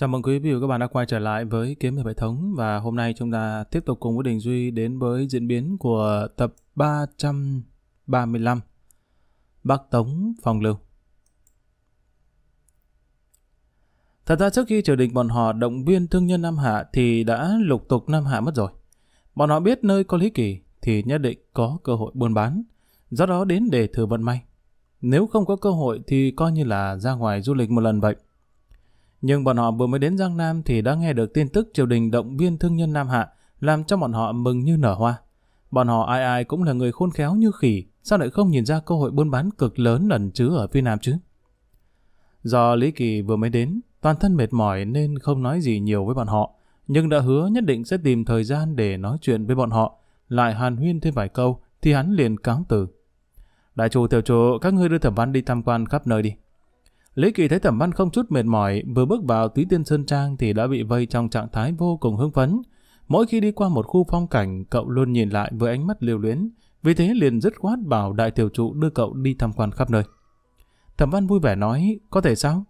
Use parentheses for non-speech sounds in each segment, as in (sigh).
Chào mừng quý vị và các bạn đã quay trở lại với Kiếm hiệp hệ thống và hôm nay chúng ta tiếp tục cùng với Đình Duy đến với diễn biến của tập 335 Bắc Tống Phong Lưu. Thật ra trước khi triều đình bọn họ động viên thương nhân Nam Hạ thì đã lục tục Nam Hạ mất rồi. Bọn họ biết nơi có lý kỳ thì nhất định có cơ hội buôn bán, do đó đến để thử vận may. Nếu không có cơ hội thì coi như là ra ngoài du lịch một lần vậy. Nhưng bọn họ vừa mới đến Giang Nam thì đã nghe được tin tức triều đình động viên thương nhân Nam Hạ, làm cho bọn họ mừng như nở hoa. Bọn họ ai ai cũng là người khôn khéo như khỉ, sao lại không nhìn ra cơ hội buôn bán cực lớn ẩn chứa ở phía Nam chứ? Do Lý Kỳ vừa mới đến, toàn thân mệt mỏi nên không nói gì nhiều với bọn họ, nhưng đã hứa nhất định sẽ tìm thời gian để nói chuyện với bọn họ, lại hàn huyên thêm vài câu thì hắn liền cáo từ. Đại chủ tiểu chủ, các ngươi đưa thẩm văn đi tham quan khắp nơi đi, Lý Kỳ thấy Thẩm Văn không chút mệt mỏi, vừa bước vào Tí Tiên Sơn Trang thì đã bị vây trong trạng thái vô cùng hưng phấn. Mỗi khi đi qua một khu phong cảnh, cậu luôn nhìn lại với ánh mắt liều luyến, vì thế liền dứt khoát bảo đại tiểu trụ đưa cậu đi tham quan khắp nơi. Thẩm Văn vui vẻ nói, có thể sao?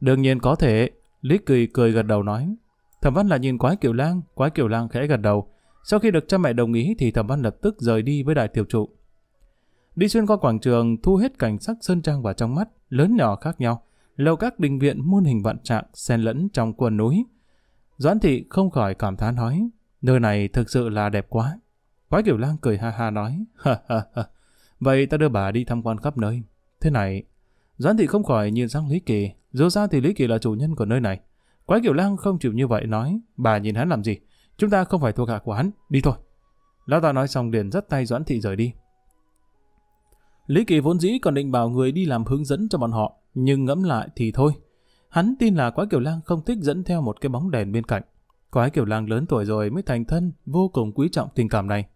Đương nhiên có thể, Lý Kỳ cười gật đầu nói. Thẩm Văn lại nhìn quái kiều lang, quái kiều lang khẽ gật đầu. Sau khi được cha mẹ đồng ý thì Thẩm Văn lập tức rời đi với đại tiểu trụ. Đi xuyên qua quảng trường, thu hết cảnh sắc sơn trang vào trong mắt, lớn nhỏ khác nhau. Lầu các đình viện muôn hình vạn trạng, xen lẫn trong quần núi. Doãn thị không khỏi cảm thán nói, nơi này thực sự là đẹp quá. Quái kiểu lang cười ha ha nói, ha ha ha, vậy ta đưa bà đi tham quan khắp nơi. Thế này, Doãn thị không khỏi nhìn sang Lý Kỳ, dù sao thì Lý Kỳ là chủ nhân của nơi này. Quái kiểu lang không chịu như vậy nói, bà nhìn hắn làm gì, chúng ta không phải thuộc hạ của hắn, đi thôi. Lão ta nói xong liền dắt tay Doãn thị rời đi. Lý Kỳ vốn dĩ còn định bảo người đi làm hướng dẫn cho bọn họ, nhưng ngẫm lại thì thôi. Hắn tin là Quái Kiều Lang không thích dẫn theo một cái bóng đèn bên cạnh. Quái Kiều Lang lớn tuổi rồi mới thành thân, vô cùng quý trọng tình cảm này.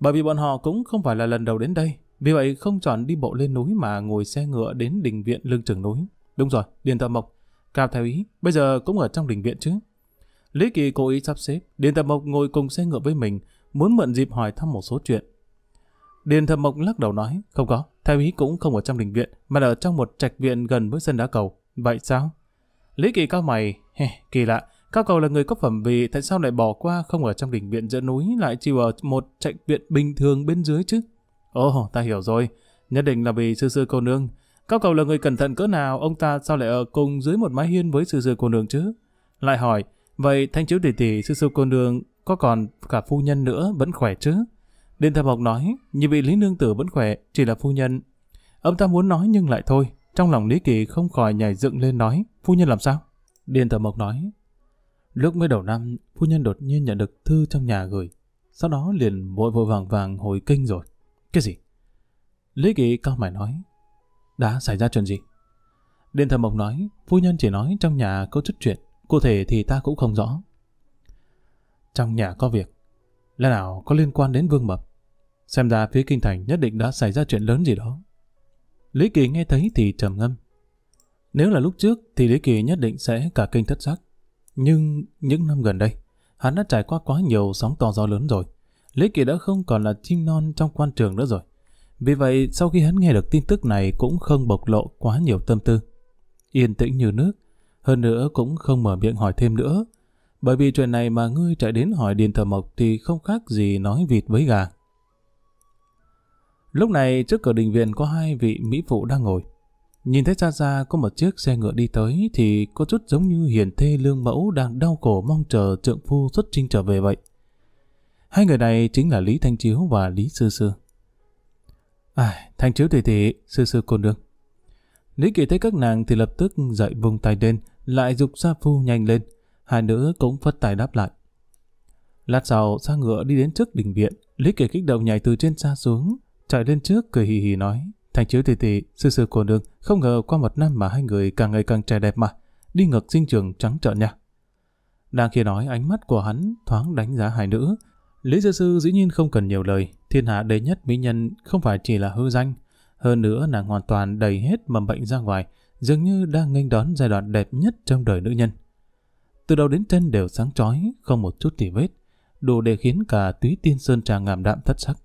Bởi vì bọn họ cũng không phải là lần đầu đến đây, vì vậy không chọn đi bộ lên núi mà ngồi xe ngựa đến đình viện lưng chừng núi. Đúng rồi, Điền Thợ Mộc, Cao Thái Ý, bây giờ cũng ở trong đình viện chứ. Lý Kỳ cố ý sắp xếp, Điền Thợ Mộc ngồi cùng xe ngựa với mình, muốn mượn dịp hỏi thăm một số chuyện. Điền Thầm Mộng lắc đầu nói, không có, theo ý cũng không ở trong đình viện, mà ở trong một trạch viện gần với sân đá cầu. Vậy sao? Lý Kỳ cao mày, hey, kỳ lạ, Cao Cầu là người có phẩm vị, tại sao lại bỏ qua không ở trong đình viện giữa núi, lại chỉ ở một trạch viện bình thường bên dưới chứ? Ồ, oh, ta hiểu rồi, nhất định là vì sư sư cô nương. Cao Cầu là người cẩn thận cỡ nào, ông ta sao lại ở cùng dưới một mái hiên với sư sư cô nương chứ? Lại hỏi, vậy thanh chiếu tỷ tỷ sư sư cô nương có còn cả phu nhân nữa vẫn khỏe chứ? Đinh Thập Học nói, như bị Lý Nương Tử vẫn khỏe, chỉ là phu nhân. Ông ta muốn nói nhưng lại thôi, trong lòng Lý Kỳ không khỏi nhảy dựng lên nói, phu nhân làm sao? Điền Thập Mộc nói, lúc mới đầu năm, phu nhân đột nhiên nhận được thư trong nhà gửi, sau đó liền vội vội vàng vàng hồi kinh rồi. Cái gì? Lý Kỳ cao mày nói, đã xảy ra chuyện gì? Điền Thập Mộc nói, phu nhân chỉ nói trong nhà có chút chuyện, cụ thể thì ta cũng không rõ. Trong nhà có việc, là nào có liên quan đến Vương Mập? Xem ra phía kinh thành nhất định đã xảy ra chuyện lớn gì đó. Lý Kỳ nghe thấy thì trầm ngâm. Nếu là lúc trước thì Lý Kỳ nhất định sẽ cả kinh thất sắc. Nhưng những năm gần đây, hắn đã trải qua quá nhiều sóng to gió lớn rồi. Lý Kỳ đã không còn là chim non trong quan trường nữa rồi. Vì vậy, sau khi hắn nghe được tin tức này cũng không bộc lộ quá nhiều tâm tư. Yên tĩnh như nước, hơn nữa cũng không mở miệng hỏi thêm nữa. Bởi vì chuyện này mà ngươi chạy đến hỏi Điền Thờ Mộc thì không khác gì nói vịt với gà. Lúc này trước cửa đình viện có hai vị Mỹ phụ đang ngồi. Nhìn thấy xa xa có một chiếc xe ngựa đi tới thì có chút giống như hiền thê lương mẫu đang đau khổ mong chờ trượng phu xuất trinh trở về vậy. Hai người này chính là Lý Thanh Chiếu và Lý Sư Sư. À, Thanh Chiếu tỷ tỷ, Sư Sư cô nương. Lý Kỳ thấy các nàng thì lập tức dậy vùng tay lên, lại dục Sa Phu nhanh lên. Hai nữ cũng phất tài đáp lại. Lát sau, xa ngựa đi đến trước đình viện. Lý Kỳ kích động nhảy từ trên xa xuống, chạy lên trước cười hì hì nói. Thành chiếu tỷ tỷ, sư sư cô nương, không ngờ qua một năm mà hai người càng ngày càng trẻ đẹp mà, đi ngược sinh trường trắng trợn nha. Đang khi nói ánh mắt của hắn thoáng đánh giá hai nữ, Lý Sư Sư dĩ nhiên không cần nhiều lời, thiên hạ đệ nhất mỹ nhân không phải chỉ là hư danh, hơn nữa nàng hoàn toàn đầy hết mầm bệnh ra ngoài, dường như đang nghênh đón giai đoạn đẹp nhất trong đời nữ nhân. Từ đầu đến chân đều sáng chói, không một chút tỉ vết, đủ để khiến cả túy tiên sơn trà ngảm đạm thất sắc.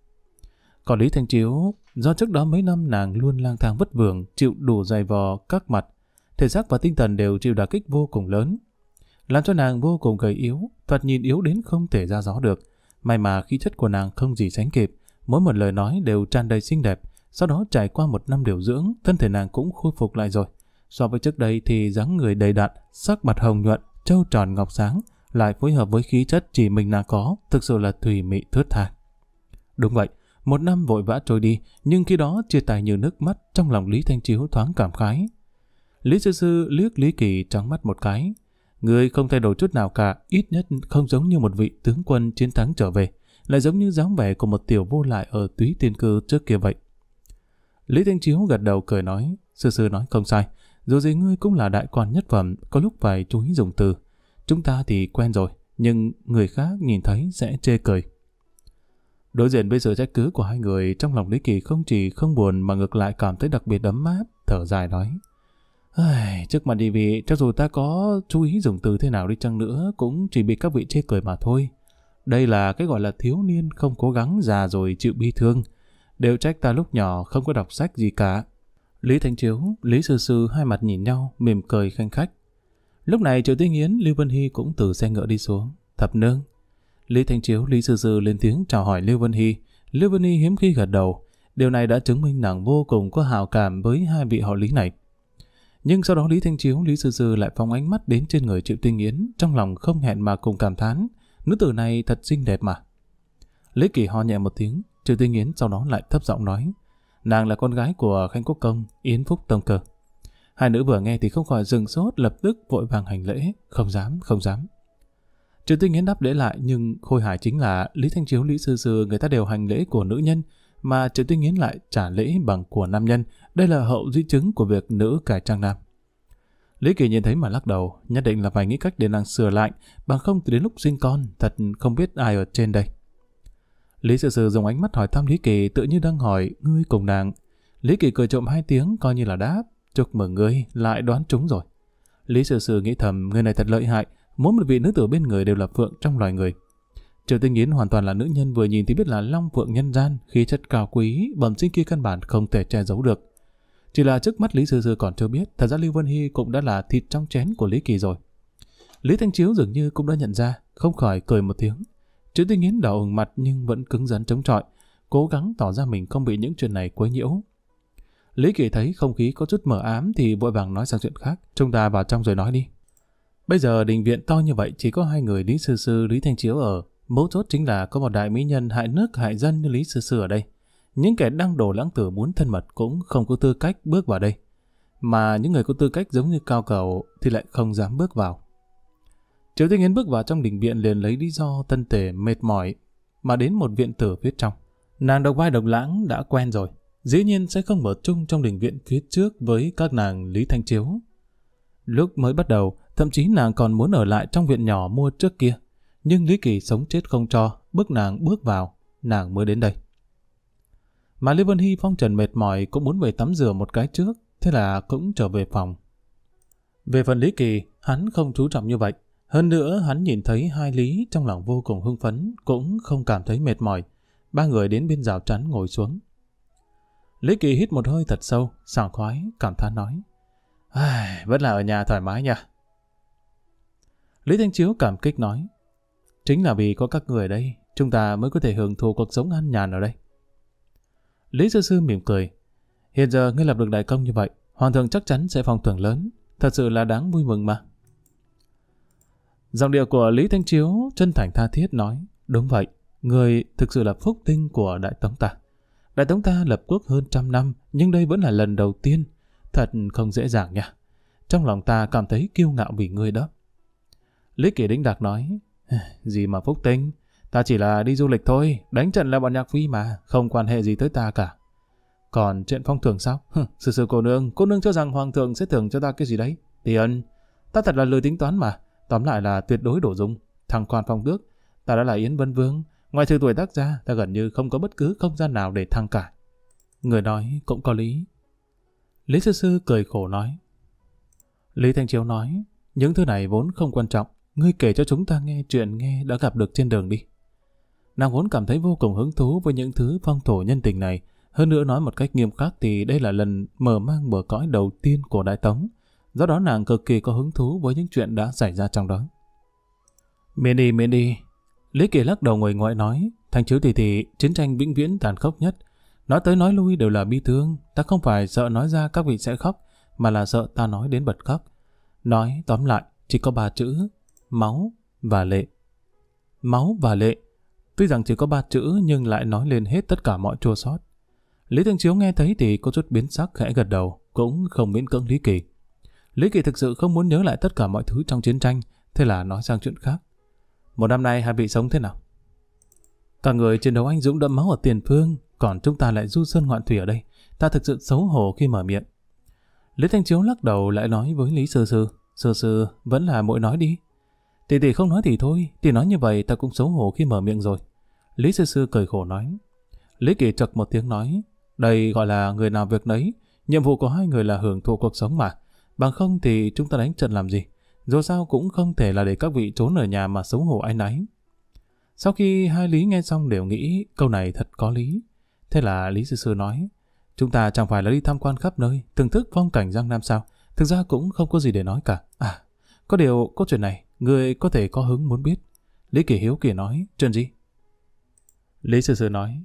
Còn Lý Thanh Chiếu, do trước đó mấy năm nàng luôn lang thang vất vưởng, chịu đủ dày vò các mặt, thể xác và tinh thần đều chịu đả kích vô cùng lớn. Làm cho nàng vô cùng gầy yếu, thật nhìn yếu đến không thể ra gió được. May mà khí chất của nàng không gì sánh kịp, mỗi một lời nói đều tràn đầy xinh đẹp. Sau đó trải qua một năm điều dưỡng, thân thể nàng cũng khôi phục lại rồi. So với trước đây thì dáng người đầy đặn, sắc mặt hồng nhuận, trâu tròn ngọc sáng, lại phối hợp với khí chất chỉ mình nàng có, thực sự là thủy mị thướt tha. Đúng vậy, một năm vội vã trôi đi, nhưng khi đó chia tài như nước mắt trong lòng Lý Thanh Chiếu thoáng cảm khái. Lý Sư Sư liếc Lý Kỳ trắng mắt một cái. Người không thay đổi chút nào cả, ít nhất không giống như một vị tướng quân chiến thắng trở về, lại giống như dáng vẻ của một tiểu vô lại ở túy tiên cư trước kia vậy. Lý Thanh Chiếu gật đầu cười nói, Sư Sư nói không sai, dù gì ngươi cũng là đại quan nhất phẩm, có lúc phải chú ý dùng từ. Chúng ta thì quen rồi, nhưng người khác nhìn thấy sẽ chê cười. Đối diện với sự trách cứ của hai người, trong lòng Lý Kỳ không chỉ không buồn mà ngược lại cảm thấy đặc biệt ấm áp, thở dài nói. trước mặt đi vị, cho dù ta có chú ý dùng từ thế nào đi chăng nữa, cũng chỉ bị các vị chê cười mà thôi. Đây là cái gọi là thiếu niên không cố gắng già rồi chịu bi thương. Đều trách ta lúc nhỏ không có đọc sách gì cả. Lý Thanh Chiếu, Lý Sư Sư hai mặt nhìn nhau, mỉm cười khanh khách. Lúc này Triệu Tinh Yến, Lưu Vân Hy cũng từ xe ngựa đi xuống. Thập nương, Lý Thanh Chiếu, Lý Sư Sư lên tiếng chào hỏi Lưu Vân Hy. Lưu Vân Hy hiếm khi gật đầu. Điều này đã chứng minh nàng vô cùng có hào cảm với hai vị họ Lý này. Nhưng sau đó Lý Thanh Chiếu, Lý Sư Sư lại phóng ánh mắt đến trên người Triệu Tinh Yến, trong lòng không hẹn mà cùng cảm thán. Nữ tử này thật xinh đẹp mà. Lý Kỳ ho nhẹ một tiếng, Triệu Tinh Yến sau đó lại thấp giọng nói. Nàng là con gái của Khanh Quốc Công, Yến Phúc Tông Cờ. Hai nữ vừa nghe thì không khỏi dừng sốt, lập tức vội vàng hành lễ. Không dám, không dám. Trừ tinh nghiến đáp lễ lại nhưng khôi hài chính là Lý Thanh Chiếu, Lý Sư Sư người ta đều hành lễ của nữ nhân mà Trừ tinh nghiến lại trả lễ bằng của nam nhân. Đây là hậu di chứng của việc nữ cải trang nam. Lý Kỳ nhìn thấy mà lắc đầu, nhất định là phải nghĩ cách để nàng sửa lại, bằng không thì đến lúc sinh con, thật không biết ai ở trên đây. Lý Sư Sư dùng ánh mắt hỏi thăm Lý Kỳ tự như đang hỏi ngươi cùng nàng. Lý Kỳ cười trộm hai tiếng coi như là đáp, chúc mừng ngươi, lại đoán trúng rồi. Lý Sư Sư nghĩ thầm người này thật lợi hại, Mỗi một vị nữ tử bên người đều là phượng trong loài người. Triệu Tinh Yến hoàn toàn là nữ nhân vừa nhìn thì biết là long phượng nhân gian, khí chất cao quý, bẩm sinh kia căn bản không thể che giấu được. Chỉ là trước mắt Lý Sư Sư còn chưa biết, thật ra Lưu Vân Hy cũng đã là thịt trong chén của Lý Kỳ rồi. Lý Thanh Chiếu dường như cũng đã nhận ra, không khỏi cười một tiếng. Triệu Tinh Yến đỏ ửng mặt nhưng vẫn cứng rắn chống chọi, cố gắng tỏ ra mình không bị những chuyện này quấy nhiễu. Lý Kỳ thấy không khí có chút mờ ám thì vội vàng nói sang chuyện khác. Chúng ta vào trong rồi nói đi. Bây giờ đình viện to như vậy chỉ có hai người Lý Sư Sư, Lý Thanh Chiếu ở. Mấu chốt chính là có một đại mỹ nhân hại nước hại dân như Lý Sư Sư ở đây. Những kẻ đang đồ lãng tử muốn thân mật cũng không có tư cách bước vào đây. Mà những người có tư cách giống như cao cầu thì lại không dám bước vào. Triệu Tinh Yến bước vào trong đình viện liền lấy lý do thân thể mệt mỏi mà đến một viện tử phía trong. Nàng độc vai độc lãng đã quen rồi, dĩ nhiên sẽ không mở chung trong đình viện phía trước với các nàng Lý Thanh Chiếu. Lúc mới bắt đầu, Thậm chí nàng còn muốn ở lại trong viện nhỏ mua trước kia. Nhưng Lý Kỳ sống chết không cho, bước nàng bước vào, nàng mới đến đây. Mà Lê Vân Hy phong trần mệt mỏi cũng muốn về tắm rửa một cái trước, thế là cũng trở về phòng. Về phần Lý Kỳ, hắn không chú trọng như vậy. Hơn nữa, hắn nhìn thấy hai Lý trong lòng vô cùng hưng phấn, cũng không cảm thấy mệt mỏi. Ba người đến bên rào chắn ngồi xuống. Lý Kỳ hít một hơi thật sâu, sảng khoái, cảm thán nói. Ai, vẫn là ở nhà thoải mái nha. Lý Thanh Chiếu cảm kích nói, chính là vì có các người ở đây, chúng ta mới có thể hưởng thụ cuộc sống an nhàn ở đây. Lý Sư Sư mỉm cười, hiện giờ ngươi lập được đại công như vậy, Hoàng thượng chắc chắn sẽ phong thưởng lớn, thật sự là đáng vui mừng mà. Giọng điệu của Lý Thanh Chiếu chân thành tha thiết nói, đúng vậy, người thực sự là phúc tinh của Đại Tống ta. Đại Tống ta lập quốc hơn trăm năm, nhưng đây vẫn là lần đầu tiên, thật không dễ dàng nha. Trong lòng ta cảm thấy kiêu ngạo vì ngươi đó. Lý Kỳ Đĩnh Đạc nói, gì mà phúc tinh, ta chỉ là đi du lịch thôi, đánh trận là bọn nhạc phi mà, không quan hệ gì tới ta cả. Còn chuyện phong thưởng sao? Sư sư cô nương, cô nương cho rằng hoàng thượng sẽ thưởng cho ta cái gì đấy. Tiền, ta thật là lười tính toán mà, tóm lại là tuyệt đối đổ dung. Thằng quan phong đức, ta đã là Yến Vân Vương, ngoài trừ tuổi tác ra, ta gần như không có bất cứ không gian nào để thăng cả. Người nói cũng có lý. Lý sư sư cười khổ nói. Lý Thanh Chiếu nói, những thứ này vốn không quan trọng, ngươi kể cho chúng ta nghe chuyện nghe đã gặp được trên đường đi. Nàng vốn cảm thấy vô cùng hứng thú với những thứ phong thổ nhân tình này. Hơn nữa nói một cách nghiêm khắc thì đây là lần mở mang bờ cõi đầu tiên của Đại Tống. Do đó nàng cực kỳ có hứng thú với những chuyện đã xảy ra trong đó. Miễn đi, miễn đi. Lý Kỳ lắc đầu ngồi ngoại nói, thành chiếu thì thì chiến tranh vĩnh viễn tàn khốc nhất. Nói tới nói lui đều là bi thương, ta không phải sợ nói ra các vị sẽ khóc, mà là sợ ta nói đến bật khóc. Nói tóm lại, chỉ có ba chữ, máu và lệ. Máu và lệ, tuy rằng chỉ có ba chữ nhưng lại nói lên hết tất cả mọi chua sót. Lý Thanh Chiếu nghe thấy thì có chút biến sắc khẽ gật đầu, cũng không miễn cưỡng Lý Kỳ. Lý Kỳ thực sự không muốn nhớ lại tất cả mọi thứ trong chiến tranh, thế là nói sang chuyện khác. Một năm nay hai vị sống thế nào? Cả người chiến đấu anh dũng đẫm máu ở tiền phương, còn chúng ta lại du sơn ngoạn thủy ở đây. Ta thực sự xấu hổ khi mở miệng. Lý Thanh Chiếu lắc đầu lại nói với Lý sơ sơ sơ sơ vẫn là mỗi nói đi. Tỷ tỷ không nói thì thôi, tỷ nói như vậy ta cũng xấu hổ khi mở miệng rồi. Lý sư sư cười khổ nói. Lý kỳ chật một tiếng nói. Đây gọi là người nào việc nấy. Nhiệm vụ của hai người là hưởng thụ cuộc sống mà. Bằng không thì chúng ta đánh trận làm gì. Dù sao cũng không thể là để các vị trốn ở nhà mà xấu hổ ai nấy. Sau khi hai Lý nghe xong đều nghĩ câu này thật có lý. Thế là Lý Sư Sư nói, chúng ta chẳng phải là đi tham quan khắp nơi, thưởng thức phong cảnh Giang Nam sao. Thực ra cũng không có gì để nói cả. À, có điều, có chuyện này, Người có thể có hứng muốn biết. Lý Kỳ Hiếu kìa nói, chuyện gì? Lý Sư Sư nói,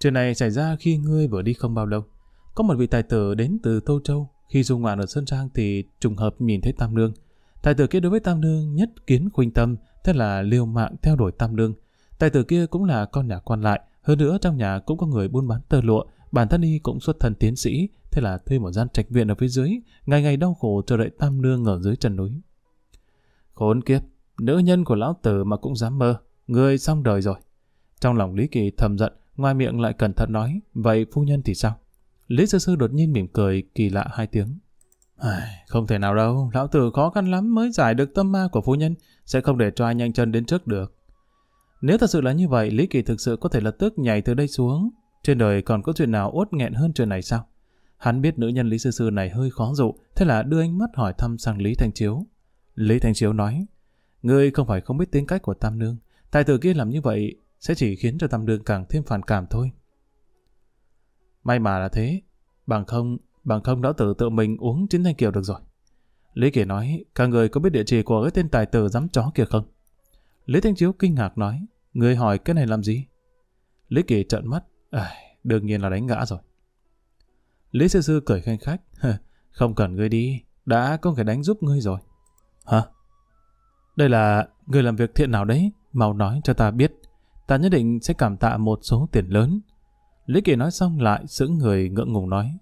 Chuyện này xảy ra khi ngươi vừa đi không bao lâu. Có một vị tài tử đến từ Tô Châu. Khi du ngoạn ở Sơn Trang thì trùng hợp nhìn thấy Tam Nương. Tài tử kia đối với Tam Nương nhất kiến khuynh tâm, thế là liều mạng theo đuổi Tam Nương. Tài tử kia cũng là con nhà quan lại, hơn nữa trong nhà cũng có người buôn bán tơ lụa, bản thân y cũng xuất thân tiến sĩ, thế là thuê một gian trạch viện ở phía dưới, ngày ngày đau khổ chờ đợi Tam Nương ở dưới trần núi. Khốn kiếp, nữ nhân của lão tử mà cũng dám mơ, người xong đời rồi. Trong lòng Lý Kỳ thầm giận, ngoài miệng lại cẩn thận nói, vậy phu nhân thì sao? Lý Sư Sư đột nhiên mỉm cười kỳ lạ hai tiếng. Không thể nào đâu, lão tử khó khăn lắm mới giải được tâm ma của phu nhân, sẽ không để cho ai nhanh chân đến trước được. Nếu thật sự là như vậy, Lý Kỳ thực sự có thể lập tức nhảy từ đây xuống. Trên đời còn có chuyện nào uất nghẹn hơn chuyện này sao? Hắn biết nữ nhân Lý Sư Sư này hơi khó dụ, thế là đưa ánh mắt hỏi thăm sang Lý Thanh Chiếu. Lý Thanh Chiếu nói, Ngươi không phải không biết tính cách của Tam Nương, tài tử kia làm như vậy sẽ chỉ khiến cho Tam Nương càng thêm phản cảm thôi. May mà là thế, bằng không, bằng không đã tự tự mình uống chín thanh kiều được rồi. Lý Kỳ nói, cả người có biết địa chỉ của cái tên tài tử dám chó kia không? Lý Thanh Chiếu kinh ngạc nói, Ngươi hỏi cái này làm gì? Lý Kỳ trợn mắt, à, đương nhiên là đánh ngã rồi. Lý Sư Sư cười khanh khách, không cần ngươi đi, đã có người đánh giúp ngươi rồi. Hả? Đây là người làm việc thiện nào đấy, mau nói cho ta biết. Ta nhất định sẽ cảm tạ một số tiền lớn. Lý Kỳ nói xong lại sững người ngượng ngùng nói.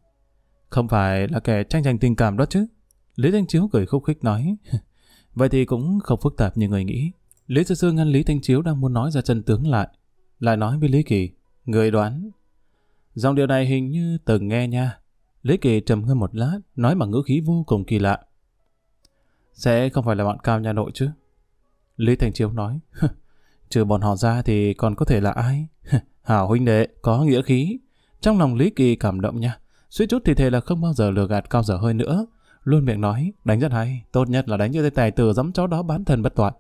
Không phải là kẻ tranh giành tình cảm đó chứ? Lý Thanh Chiếu cười khúc khích nói. (laughs) Vậy thì cũng không phức tạp như người nghĩ. Lý Sư Sư ngăn Lý Thanh Chiếu đang muốn nói ra chân tướng lại. Lại nói với Lý Kỳ, người đoán. Dòng điều này hình như từng nghe nha. Lý Kỳ trầm ngâm một lát, nói bằng ngữ khí vô cùng kỳ lạ. Sẽ không phải là bọn cao nhà nội chứ? Lý Thành Chiếu nói, (laughs) trừ bọn họ ra thì còn có thể là ai? (laughs) Hảo huynh đệ, có nghĩa khí. Trong lòng Lý Kỳ cảm động nha, suýt chút thì thề là không bao giờ lừa gạt cao dở hơi nữa. Luôn miệng nói, đánh rất hay, tốt nhất là đánh như thế tài tử dám chó đó bán thần bất toại.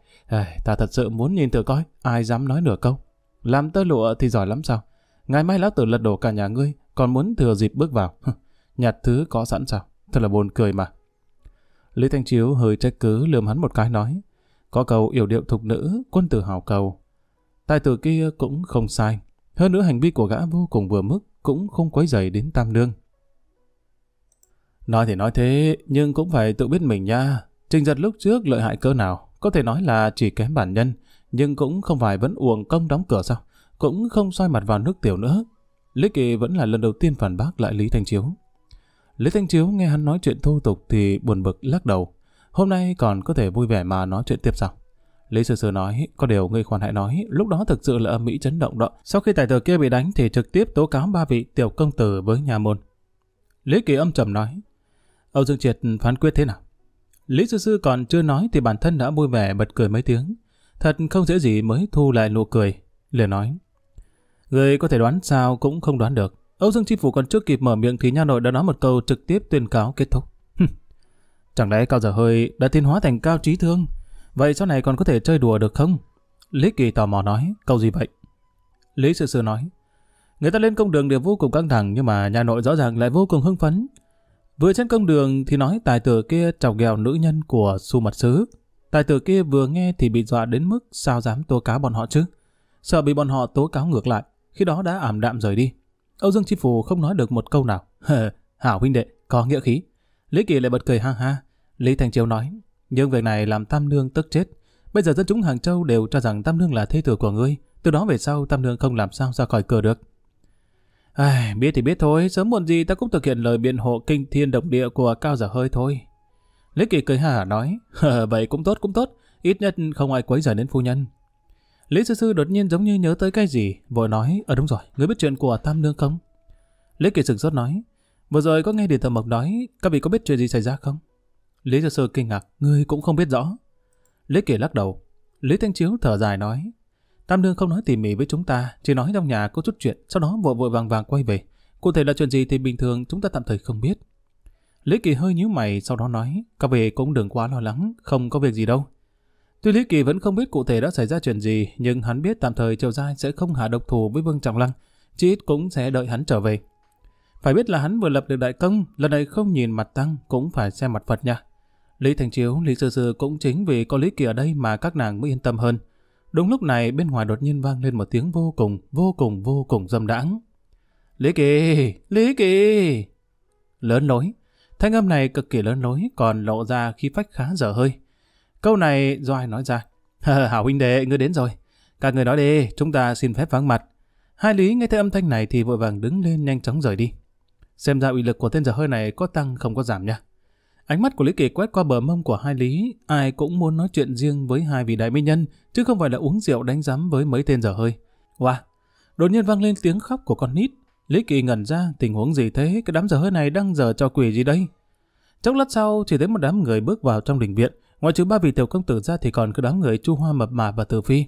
ta thật sự muốn nhìn thử coi, ai dám nói nửa câu. Làm tơ lụa thì giỏi lắm sao? Ngày mai lão tử lật đổ cả nhà ngươi, còn muốn thừa dịp bước vào. (laughs) Nhặt thứ có sẵn sao? Thật là buồn cười mà. Lý Thanh Chiếu hơi trách cứ lườm hắn một cái nói, có cầu yểu điệu thục nữ, quân tử hào cầu. Tài tử kia cũng không sai, hơn nữa hành vi của gã vô cùng vừa mức, cũng không quấy dày đến tam nương. Nói thì nói thế, nhưng cũng phải tự biết mình nha. Trình giật lúc trước lợi hại cỡ nào, có thể nói là chỉ kém bản nhân, nhưng cũng không phải vẫn uổng công đóng cửa sao, cũng không xoay mặt vào nước tiểu nữa. Lý Kỳ vẫn là lần đầu tiên phản bác lại Lý Thanh Chiếu. Lý Thanh Chiếu nghe hắn nói chuyện thô tục thì buồn bực lắc đầu. Hôm nay còn có thể vui vẻ mà nói chuyện tiếp sao? Lý Sư Sư nói, có điều ngươi khoan hãy nói, lúc đó thực sự là âm mỹ chấn động đó. Sau khi tài tử kia bị đánh thì trực tiếp tố cáo ba vị tiểu công tử với nhà môn. Lý Kỳ âm trầm nói, Âu Dương Triệt phán quyết thế nào? Lý Sư Sư còn chưa nói thì bản thân đã vui vẻ bật cười mấy tiếng. Thật không dễ gì mới thu lại nụ cười. Liền nói, Người có thể đoán sao cũng không đoán được. Âu Dương Chi Phủ còn chưa kịp mở miệng thì nha nội đã nói một câu trực tiếp tuyên cáo kết thúc. Chẳng lẽ cao dở hơi đã tiến hóa thành cao trí thương? Vậy sau này còn có thể chơi đùa được không? Lý Kỳ tò mò nói, câu gì vậy? Lý sư sư nói, người ta lên công đường đều vô cùng căng thẳng nhưng mà nhà nội rõ ràng lại vô cùng hưng phấn. Vừa trên công đường thì nói tài tử kia chọc ghẹo nữ nhân của su mật sứ. Tài tử kia vừa nghe thì bị dọa đến mức sao dám tố cáo bọn họ chứ. Sợ bị bọn họ tố cáo ngược lại, khi đó đã ảm đạm rời đi. Âu Dương Chi Phủ không nói được một câu nào. Hảo huynh đệ, có nghĩa khí. Lý Kỳ lại bật cười ha ha. Lý Thành Chiêu nói, nhưng việc này làm Tam Nương tức chết. Bây giờ dân chúng Hàng Châu đều cho rằng Tam Nương là thế tử của ngươi. Từ đó về sau Tam Nương không làm sao ra khỏi cửa được. Ai, biết thì biết thôi, sớm muộn gì ta cũng thực hiện lời biện hộ kinh thiên động địa của Cao Giả Hơi thôi. Lý Kỳ cười hả nói, vậy cũng tốt cũng tốt, ít nhất không ai quấy rầy đến phu nhân. Lý sư sư đột nhiên giống như nhớ tới cái gì, vội nói, ở ờ, đúng rồi, người biết chuyện của Tam Nương không? Lý Kỳ sửng sốt nói, vừa rồi có nghe Điền Thẩm Mộc nói, các vị có biết chuyện gì xảy ra không? Lý sư sư kinh ngạc, ngươi cũng không biết rõ. Lý Kỳ lắc đầu, Lý Thanh Chiếu thở dài nói, Tam Nương không nói tỉ mỉ với chúng ta, chỉ nói trong nhà có chút chuyện, sau đó vội vội vàng vàng quay về. Cụ thể là chuyện gì thì bình thường chúng ta tạm thời không biết. Lý Kỳ hơi nhíu mày, sau đó nói, các vị cũng đừng quá lo lắng, không có việc gì đâu. Tuy Lý Kỳ vẫn không biết cụ thể đã xảy ra chuyện gì, nhưng hắn biết tạm thời Triều Giai sẽ không hạ độc thủ với Vương Trọng Lăng, chí ít cũng sẽ đợi hắn trở về. Phải biết là hắn vừa lập được đại công, lần này không nhìn mặt Tăng cũng phải xem mặt Phật nha. Lý Thành Chiếu, Lý Sư Sư cũng chính vì có Lý Kỳ ở đây mà các nàng mới yên tâm hơn. Đúng lúc này bên ngoài đột nhiên vang lên một tiếng vô cùng, vô cùng, vô cùng dâm đãng. Lý Kỳ! Lý Kỳ! Lớn lối. Thanh âm này cực kỳ lớn lối còn lộ ra khi phách khá dở hơi. Câu này do ai nói ra? Hảo huynh đệ, ngươi đến rồi. Các người nói đi, chúng ta xin phép vắng mặt. Hai Lý nghe thấy âm thanh này thì vội vàng đứng lên nhanh chóng rời đi. Xem ra uy lực của tên dở hơi này có tăng không có giảm nha. Ánh mắt của Lý Kỳ quét qua bờ mông của hai Lý, ai cũng muốn nói chuyện riêng với hai vị đại minh nhân, chứ không phải là uống rượu đánh giám với mấy tên dở hơi. Wow! Đột nhiên vang lên tiếng khóc của con nít. Lý Kỳ ngẩn ra, tình huống gì thế, cái đám dở hơi này đang dở cho quỷ gì đây? Chốc lát sau, chỉ thấy một đám người bước vào trong đình viện, Ngoại trừ ba vị tiểu công tử ra thì còn cứ đám người Chu Hoa mập mạp và Tử Phi.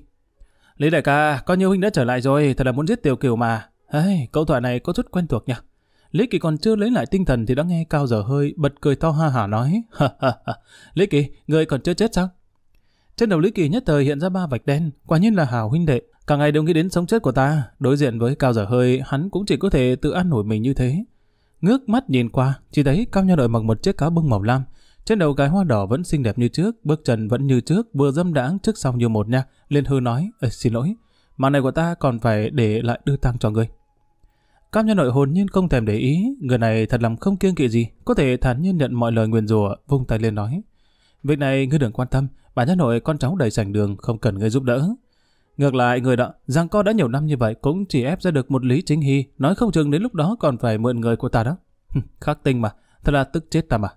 Lý đại ca, có nhiều huynh đã trở lại rồi, thật là muốn giết tiểu kiều mà. Hey, câu thoại này có chút quen thuộc nha. Lý Kỳ còn chưa lấy lại tinh thần thì đã nghe Cao dở Hơi bật cười to ha hả nói. Lý Kỳ, người còn chưa chết sao? Trên đầu Lý Kỳ nhất thời hiện ra ba vạch đen, quả nhiên là Hào huynh đệ. Cả ngày đều nghĩ đến sống chết của ta, đối diện với Cao dở Hơi, hắn cũng chỉ có thể tự an nổi mình như thế. Ngước mắt nhìn qua, chỉ thấy Cao Nha Đội mặc một chiếc cá bông màu lam, trên đầu gái hoa đỏ vẫn xinh đẹp như trước, bước chân vẫn như trước, vừa dâm đãng trước sau như một nha. Liên hư nói, xin lỗi, mà này của ta còn phải để lại đưa tang cho ngươi. Cam nhân nội hồn nhiên không thèm để ý, người này thật lòng không kiêng kỵ gì, có thể thản nhiên nhận mọi lời nguyền rủa, vung tay lên nói. Việc này ngươi đừng quan tâm, bản nhân nội con cháu đầy sảnh đường, không cần ngươi giúp đỡ. Ngược lại, người đó, rằng co đã nhiều năm như vậy cũng chỉ ép ra được một lý chính hy, nói không chừng đến lúc đó còn phải mượn người của ta đó. Khắc tinh mà, thật là tức chết ta mà.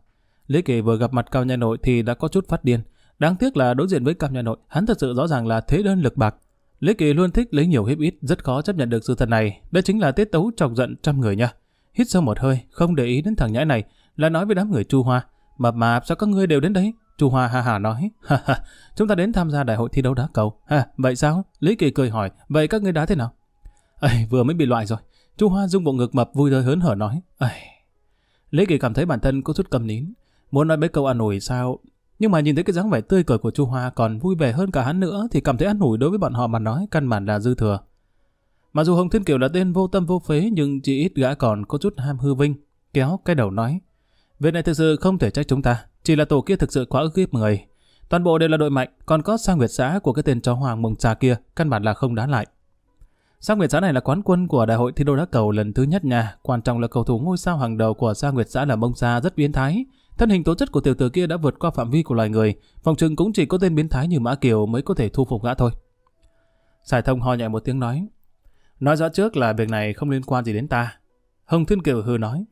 Lý Kỳ vừa gặp mặt Cao Nha Nội thì đã có chút phát điên. Đáng tiếc là đối diện với Cao Nha Nội, hắn thật sự rõ ràng là thế đơn lực bạc. Lý Kỳ luôn thích lấy nhiều hiếp ít, rất khó chấp nhận được sự thật này. Đây chính là tiết tấu chọc giận trăm người nha. Hít sâu một hơi, không để ý đến thằng nhãi này, là nói với đám người Chu Hoa. Mập mạp sao các ngươi đều đến đấy? Chu Hoa ha (laughs) ha nói, chúng ta đến tham gia đại hội thi đấu đá cầu. Ha, vậy sao? Lý Kỳ cười hỏi, vậy các ngươi đá thế nào? Ây, vừa mới bị loại rồi. Chu Hoa rung bộ ngực mập vui tươi hớn hở nói, Ây. Lý Kỳ cảm thấy bản thân có chút cầm nín, Muốn nói mấy câu an ủi sao, nhưng mà nhìn thấy cái dáng vẻ tươi cười của Chu Hoa còn vui vẻ hơn cả hắn nữa thì cảm thấy an ủi đối với bọn họ mà nói căn bản là dư thừa. Mặc dù Hồng Thiên Kiều là tên vô tâm vô phế nhưng chỉ ít gã còn có chút ham hư vinh, kéo cái đầu nói. Việc này thực sự không thể trách chúng ta, chỉ là tổ kia thực sự quá ức hiếp người. Toàn bộ đều là đội mạnh, còn có sang Nguyệt xã của cái tên chó hoàng mông trà kia, căn bản là không đá lại. Sang Nguyệt xã này là quán quân của đại hội thi đấu đá cầu lần thứ nhất nhà, quan trọng là cầu thủ ngôi sao hàng đầu của Sang Nguyệt xã là Mông Sa rất biến thái Thân hình tố chất của tiểu tử kia đã vượt qua phạm vi của loài người, phòng trừng cũng chỉ có tên biến thái như Mã Kiều mới có thể thu phục gã thôi. Sải thông ho nhẹ một tiếng nói. Nói rõ trước là việc này không liên quan gì đến ta. Hồng Thiên Kiều hừ nói.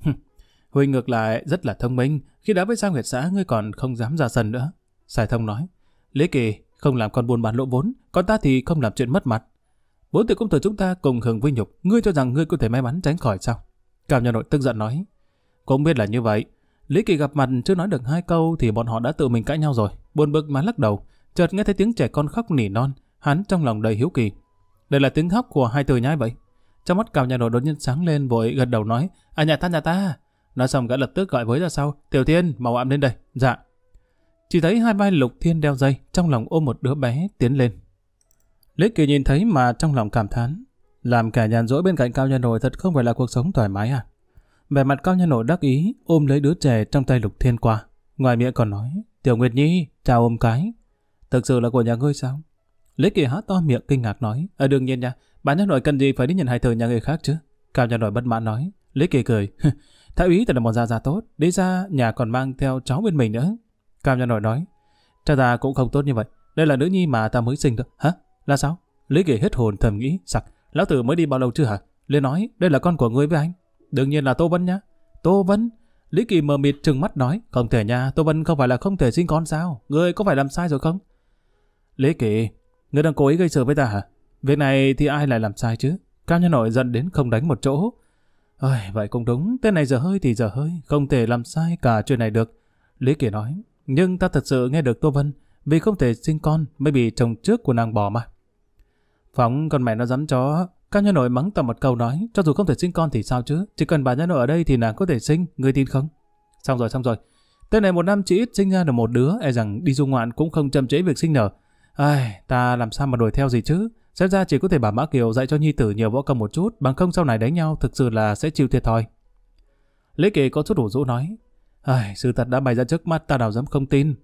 Huynh ngược lại rất là thông minh, khi đã với Giang Huyệt xã ngươi còn không dám ra sân nữa. Sải thông nói. Lý Kỳ, không làm con buôn bán lỗ vốn, con ta thì không làm chuyện mất mặt. Bốn tiểu công tử chúng ta cùng hưởng vinh nhục, ngươi cho rằng ngươi có thể may mắn tránh khỏi sao? cao nhà nội tức giận nói. Cũng biết là như vậy, Lý Kỳ gặp mặt chưa nói được hai câu thì bọn họ đã tự mình cãi nhau rồi, buồn bực mà lắc đầu, chợt nghe thấy tiếng trẻ con khóc nỉ non, hắn trong lòng đầy hiếu kỳ. Đây là tiếng khóc của hai từ nhái vậy. Trong mắt cào nhà nổi đột nhiên sáng lên vội gật đầu nói, à nhà ta nhà ta. Nói xong gã lập tức gọi với ra sau, Tiểu Thiên, màu ạm lên đây. Dạ. Chỉ thấy hai vai Lục Thiên đeo dây, trong lòng ôm một đứa bé tiến lên. Lý Kỳ nhìn thấy mà trong lòng cảm thán. Làm cả nhàn rỗi bên cạnh cao nhân rồi thật không phải là cuộc sống thoải mái à? Vẻ mặt cao nhân nổi đắc ý, ôm lấy đứa trẻ trong tay Lục Thiên qua. Ngoài miệng còn nói, Tiểu Nguyệt Nhi, chào ôm cái. Thực sự là của nhà ngươi sao? Lý Kỳ há to miệng kinh ngạc nói, ở ờ, à, đương nhiên nha, bà nhân nội cần gì phải đi nhận hài thờ nhà người khác chứ? Cao nhân nội bất mãn nói, Lý Kỳ cười, Thái úy thật là một gia gia tốt, đi ra nhà còn mang theo cháu bên mình nữa. Cao nhân nội nói, cha ta cũng không tốt như vậy, đây là nữ nhi mà ta mới sinh thôi Hả? Là sao? Lý Kỳ hết hồn thầm nghĩ, sặc, lão tử mới đi bao lâu chưa hả? Liên nói, đây là con của ngươi với anh. Đương nhiên là Tô Vân nhá. Tô Vân? Lý Kỳ mờ mịt trừng mắt nói, không thể nha, Tô Vân không phải là không thể sinh con sao? Ngươi có phải làm sai rồi không? Lý Kỳ, ngươi đang cố ý gây sự với ta hả? Việc này thì ai lại làm sai chứ? Cao nhân nội giận đến không đánh một chỗ. Ôi, vậy cũng đúng, tên này giờ hơi thì giờ hơi, không thể làm sai cả chuyện này được. Lý Kỳ nói, nhưng ta thật sự nghe được Tô Vân, vì không thể sinh con mới bị chồng trước của nàng bỏ mà. Phóng con mẹ nó dám chó, Cao nhân nội mắng tầm một câu nói, cho dù không thể sinh con thì sao chứ, chỉ cần bà nhân nội ở đây thì nàng có thể sinh, người tin không? Xong rồi xong rồi, tên này một năm chỉ ít sinh ra được một đứa, e rằng đi du ngoạn cũng không chậm trễ việc sinh nở. Ai, ta làm sao mà đuổi theo gì chứ? Xem ra chỉ có thể bà Mã Kiều dạy cho nhi tử nhiều võ công một chút, bằng không sau này đánh nhau thực sự là sẽ chịu thiệt thòi. Lý Kỳ có chút đủ rũ nói, Ai, sự thật đã bày ra trước mắt ta đào dám không tin.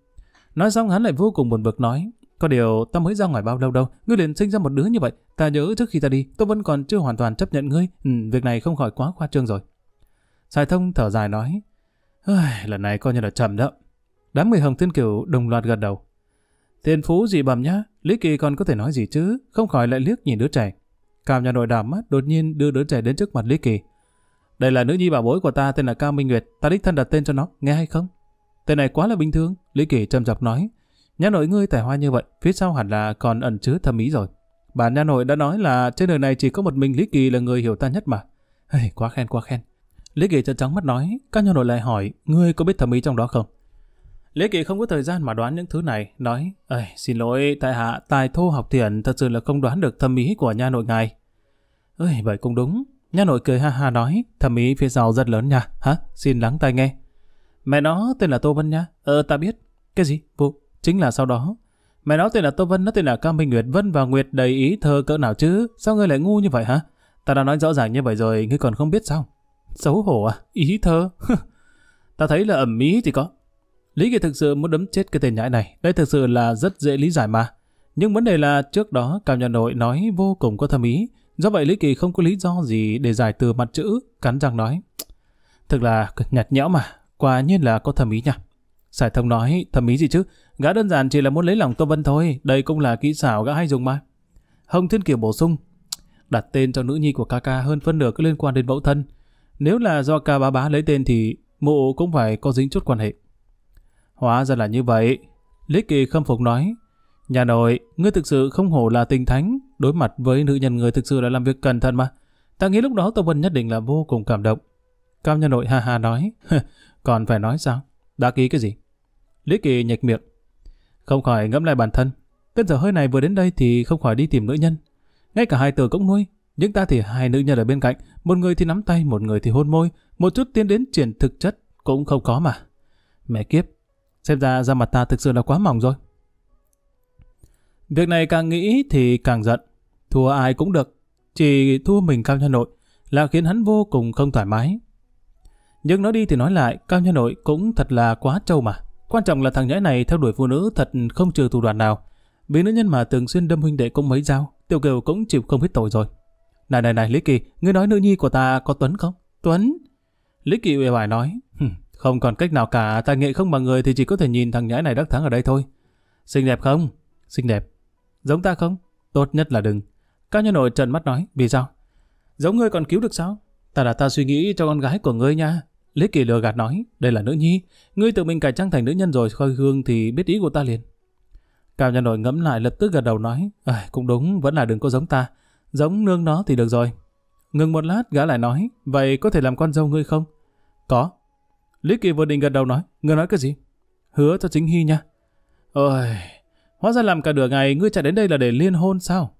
Nói xong hắn lại vô cùng buồn bực nói, có điều ta mới ra ngoài bao lâu đâu, ngươi liền sinh ra một đứa như vậy. Ta nhớ trước khi ta đi, tôi vẫn còn chưa hoàn toàn chấp nhận ngươi. Ừ, việc này không khỏi quá khoa trương rồi. Sài thông thở dài nói, lần này coi như là chậm đó. Đám người Hồng Thiên Kiều đồng loạt gật đầu. Thiên phú gì bẩm nhá, Lý Kỳ còn có thể nói gì chứ, không khỏi lại liếc nhìn đứa trẻ. Cao nhà nội đảm mắt đột nhiên đưa đứa trẻ đến trước mặt Lý Kỳ. Đây là nữ nhi bảo bối của ta tên là Cao Minh Nguyệt, ta đích thân đặt tên cho nó, nghe hay không? Tên này quá là bình thường, Lý Kỳ trầm giọng nói. Nhà nội ngươi tài hoa như vậy, phía sau hẳn là còn ẩn chứa thâm ý rồi. Bà nhà nội đã nói là trên đời này chỉ có một mình Lý Kỳ là người hiểu ta nhất mà. Hey, quá khen, quá khen. Lý Kỳ trợn trắng mắt nói, các nhà nội lại hỏi, ngươi có biết thâm ý trong đó không? Lý Kỳ không có thời gian mà đoán những thứ này, nói, hey xin lỗi, tại hạ, tài thô học thiện thật sự là không đoán được thâm ý của nhà nội ngài. Ơi, vậy cũng đúng. Nhà nội cười ha ha nói, thâm ý phía sau rất lớn nha, hả? Xin lắng tai nghe. Mẹ nó tên là Tô Vân nha. Ờ, ta biết. Cái gì? Vụ, Chính là sau đó, mẹ nó tên là Tô Vân, nó tên là Cao Minh Nguyệt, Vân và Nguyệt đầy ý thơ cỡ nào chứ, sao ngươi lại ngu như vậy hả? Ta đã nói rõ ràng như vậy rồi, ngươi còn không biết sao? Xấu hổ à? Ý thơ? (laughs) ta thấy là ẩm ý thì có. Lý Kỳ thực sự muốn đấm chết cái tên nhãi này, đây thực sự là rất dễ lý giải mà. Nhưng vấn đề là trước đó Cao Nhà Nội nói vô cùng có thâm ý, do vậy Lý Kỳ không có lý do gì để giải từ mặt chữ, cắn răng nói. Thực là nhạt nhẽo mà, quả nhiên là có thâm ý nha. Giải thông nói thâm ý gì chứ, Gã đơn giản chỉ là muốn lấy lòng Tô Vân thôi, đây cũng là kỹ xảo gã hay dùng mà. Hồng Thiên Kiều bổ sung, đặt tên cho nữ nhi của ca ca hơn phân nửa có liên quan đến mẫu thân. Nếu là do ca bá bá lấy tên thì mụ cũng phải có dính chút quan hệ. Hóa ra là như vậy. Lý Kỳ khâm phục nói, nhà nội, ngươi thực sự không hổ là tình thánh, đối mặt với nữ nhân người thực sự đã làm việc cẩn thận mà. Ta nghĩ lúc đó Tô Vân nhất định là vô cùng cảm động. Cao nhân nội ha ha nói, (laughs) còn phải nói sao? Đã ký cái gì? Lý Kỳ nhạch miệng, không khỏi ngẫm lại bản thân. Cơn giờ hơi này vừa đến đây thì không khỏi đi tìm nữ nhân. Ngay cả hai tử cũng nuôi. Những ta thì hai nữ nhân ở bên cạnh. Một người thì nắm tay, một người thì hôn môi. Một chút tiến đến triển thực chất cũng không có mà. Mẹ kiếp. Xem ra da mặt ta thực sự là quá mỏng rồi. Việc này càng nghĩ thì càng giận. Thua ai cũng được. Chỉ thua mình cao nhân nội là khiến hắn vô cùng không thoải mái. Nhưng nói đi thì nói lại, Cao Nhân Nội cũng thật là quá trâu mà. Quan trọng là thằng nhãi này theo đuổi phụ nữ thật không trừ thủ đoạn nào. Vì nữ nhân mà thường xuyên đâm huynh đệ cũng mấy dao, tiểu kiều cũng chịu không hết tội rồi. Này này này, Lý Kỳ, ngươi nói nữ nhi của ta có Tuấn không? Tuấn? Lý Kỳ uể oải nói, không còn cách nào cả, tài nghệ không bằng người thì chỉ có thể nhìn thằng nhãi này đắc thắng ở đây thôi. Xinh đẹp không? Xinh đẹp. Giống ta không? Tốt nhất là đừng. Cao nhân nội trần mắt nói, vì sao? Giống ngươi còn cứu được sao? Ta là ta suy nghĩ cho con gái của ngươi nha. Lý Kỳ lừa gạt nói, đây là nữ nhi, ngươi tự mình cải trang thành nữ nhân rồi khơi gương thì biết ý của ta liền. Cao nhân nội ngẫm lại lập tức gật đầu nói, à, cũng đúng, vẫn là đừng có giống ta, giống nương nó thì được rồi. Ngừng một lát gã lại nói, vậy có thể làm con dâu ngươi không? Có. Lý Kỳ vừa định gật đầu nói, ngươi nói cái gì? Hứa cho chính hy nha. Ôi, hóa ra làm cả nửa ngày ngươi chạy đến đây là để liên hôn sao?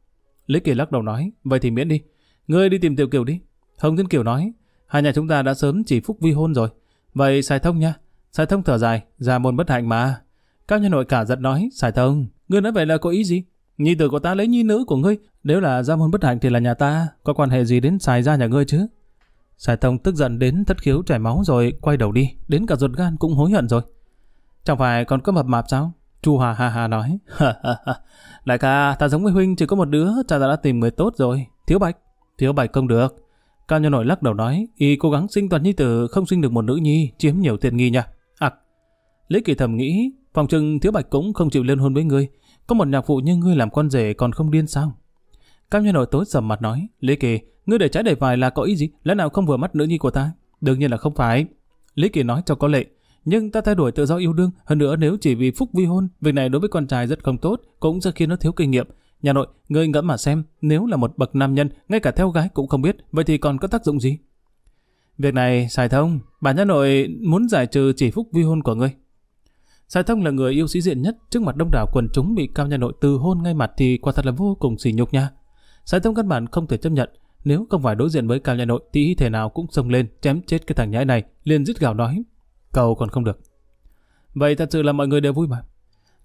Lý Kỳ lắc đầu nói, vậy thì miễn đi, ngươi đi tìm Tiểu Kiều đi. Hồng Thiên Kiều nói, Hai nhà chúng ta đã sớm chỉ phúc vi hôn rồi. Vậy Sài Thông nha. Sài Thông thở dài, ra môn bất hạnh mà. Các nhân nội cả giận nói, Sài Thông, ngươi nói vậy là có ý gì? Nhi tử của ta lấy nhi nữ của ngươi, nếu là ra môn bất hạnh thì là nhà ta, có quan hệ gì đến Sài gia nhà ngươi chứ? Sài Thông tức giận đến thất khiếu chảy máu rồi quay đầu đi, đến cả ruột gan cũng hối hận rồi. Chẳng phải còn có mập mạp sao? Chu Hà Hà Hà nói. Đại ca, ta giống với Huynh chỉ có một đứa, cha ta đã tìm người tốt rồi. Thiếu Bạch. Thiếu Bạch không được. Cao nhân nội lắc đầu nói, y cố gắng sinh toàn nhi tử không sinh được một nữ nhi, chiếm nhiều tiền nghi nha. Ặc, Lý Kỳ thầm nghĩ, phòng trưng Thiếu Bạch cũng không chịu liên hôn với ngươi, có một nhạc phụ như ngươi làm con rể còn không điên sao? Cao nhân nội tối sầm mặt nói, Lý Kỳ, ngươi để trái để vài là có ý gì, lẽ nào không vừa mắt nữ nhi của ta? Đương nhiên là không phải. Lý Kỳ nói cho có lệ, nhưng ta thay đổi tự do yêu đương, hơn nữa nếu chỉ vì phúc vi hôn, việc này đối với con trai rất không tốt, cũng sẽ khiến nó thiếu kinh nghiệm, Nhà nội, ngươi ngẫm mà xem, nếu là một bậc nam nhân, ngay cả theo gái cũng không biết, vậy thì còn có tác dụng gì? Việc này, Sài Thông, bản nhà nội muốn giải trừ chỉ phúc vi hôn của ngươi. Sài Thông là người yêu sĩ diện nhất, trước mặt đông đảo quần chúng bị cao nhà nội từ hôn ngay mặt thì quả thật là vô cùng xỉ nhục nha. Sài Thông căn bản không thể chấp nhận, nếu không phải đối diện với cao nhà nội thì thể nào cũng xông lên, chém chết cái thằng nhãi này, liền rít gào nói. Cầu còn không được. Vậy thật sự là mọi người đều vui mà.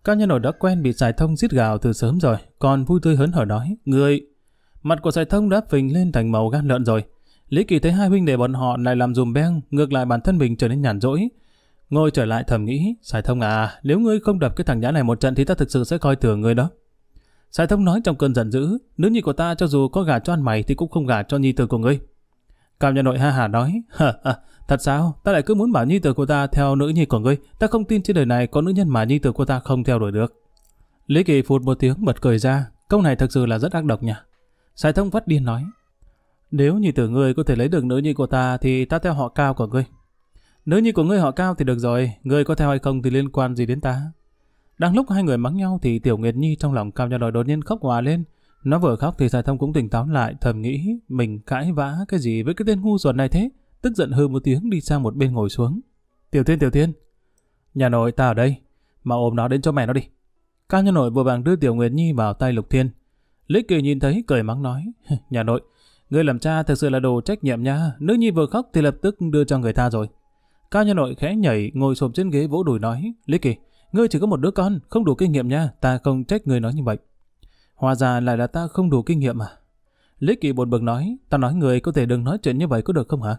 Các nhân ổn đã quen bị giải thông giết gào từ sớm rồi, còn vui tươi hớn hở nói, người... Mặt của giải thông đã phình lên thành màu gan lợn rồi. Lý Kỳ thấy hai huynh đệ bọn họ lại làm dùm beng, ngược lại bản thân mình trở nên nhàn rỗi. Ngồi trở lại thầm nghĩ, Sài Thông à, nếu ngươi không đập cái thằng nhã này một trận thì ta thực sự sẽ coi thường ngươi đó. Sài Thông nói trong cơn giận dữ, nữ nhi của ta cho dù có gà cho ăn mày thì cũng không gà cho nhi tử của ngươi. Cam nhà nội ha hả nói, thật sao? Ta lại cứ muốn bảo nhi tử của ta theo nữ nhi của ngươi. Ta không tin trên đời này có nữ nhân mà nhi tử của ta không theo đuổi được. Lý Kỳ phụt một tiếng bật cười ra. Câu này thật sự là rất ác độc nhỉ? Sài thông vắt điên nói. Nếu nhi tử ngươi có thể lấy được nữ nhi của ta thì ta theo họ cao của ngươi. Nữ nhi của ngươi họ cao thì được rồi. Ngươi có theo hay không thì liên quan gì đến ta. Đang lúc hai người mắng nhau thì Tiểu Nguyệt Nhi trong lòng Cam nhà nội đột nhiên khóc hòa lên. Nó vừa khóc thì Giải Thông cũng tỉnh táo lại, thầm nghĩ mình cãi vã cái gì với cái tên ngu xuẩn này thế, tức giận hư một tiếng đi sang một bên ngồi xuống. Tiểu Thiên, Tiểu Thiên, nhà nội ta ở đây, mà ôm nó đến cho mẹ nó đi. Cao nhân nội vừa vàng đưa Tiểu Nguyệt Nhi vào tay Lục Thiên. Lý Kỳ nhìn thấy cười mắng nói, (laughs) nhà nội, người làm cha thật sự là đồ trách nhiệm nha, nữ nhi vừa khóc thì lập tức đưa cho người ta rồi. Cao nhân nội khẽ nhảy ngồi xổm trên ghế vỗ đùi nói, Lý Kỳ, ngươi chỉ có một đứa con, không đủ kinh nghiệm nha, ta không trách người nói như vậy. Hòa ra lại là ta không đủ kinh nghiệm à? Lý Kỳ buồn bực nói, ta nói người có thể đừng nói chuyện như vậy có được không hả?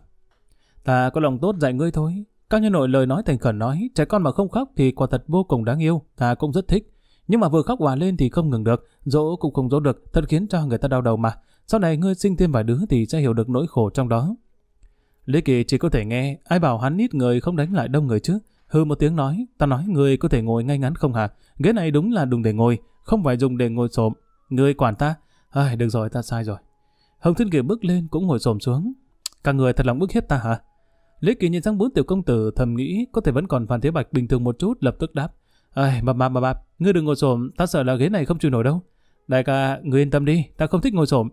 Ta có lòng tốt dạy ngươi thôi. Cao nhân nội lời nói thành khẩn nói, trẻ con mà không khóc thì quả thật vô cùng đáng yêu, ta cũng rất thích. Nhưng mà vừa khóc hòa lên thì không ngừng được, dỗ cũng không dỗ được, thật khiến cho người ta đau đầu mà. Sau này ngươi sinh thêm vài đứa thì sẽ hiểu được nỗi khổ trong đó. Lý Kỳ chỉ có thể nghe, ai bảo hắn ít người không đánh lại đông người chứ. Hư một tiếng nói, ta nói người có thể ngồi ngay ngắn không hả? Ghế này đúng là đùng để ngồi, không phải dùng để ngồi xổm Người quản ta? Ai, được rồi, ta sai rồi. Hồng Thiên Kiều bước lên cũng ngồi xổm xuống. Cả người thật lòng bức hiếp ta hả? Lý Kỳ nhìn sang bốn tiểu công tử thầm nghĩ có thể vẫn còn Phan Thế Bạch bình thường một chút lập tức đáp. Ai, mập mạp mập mạp, ngươi đừng ngồi xổm, ta sợ là ghế này không chịu nổi đâu. Đại ca, ngươi yên tâm đi, ta không thích ngồi xổm.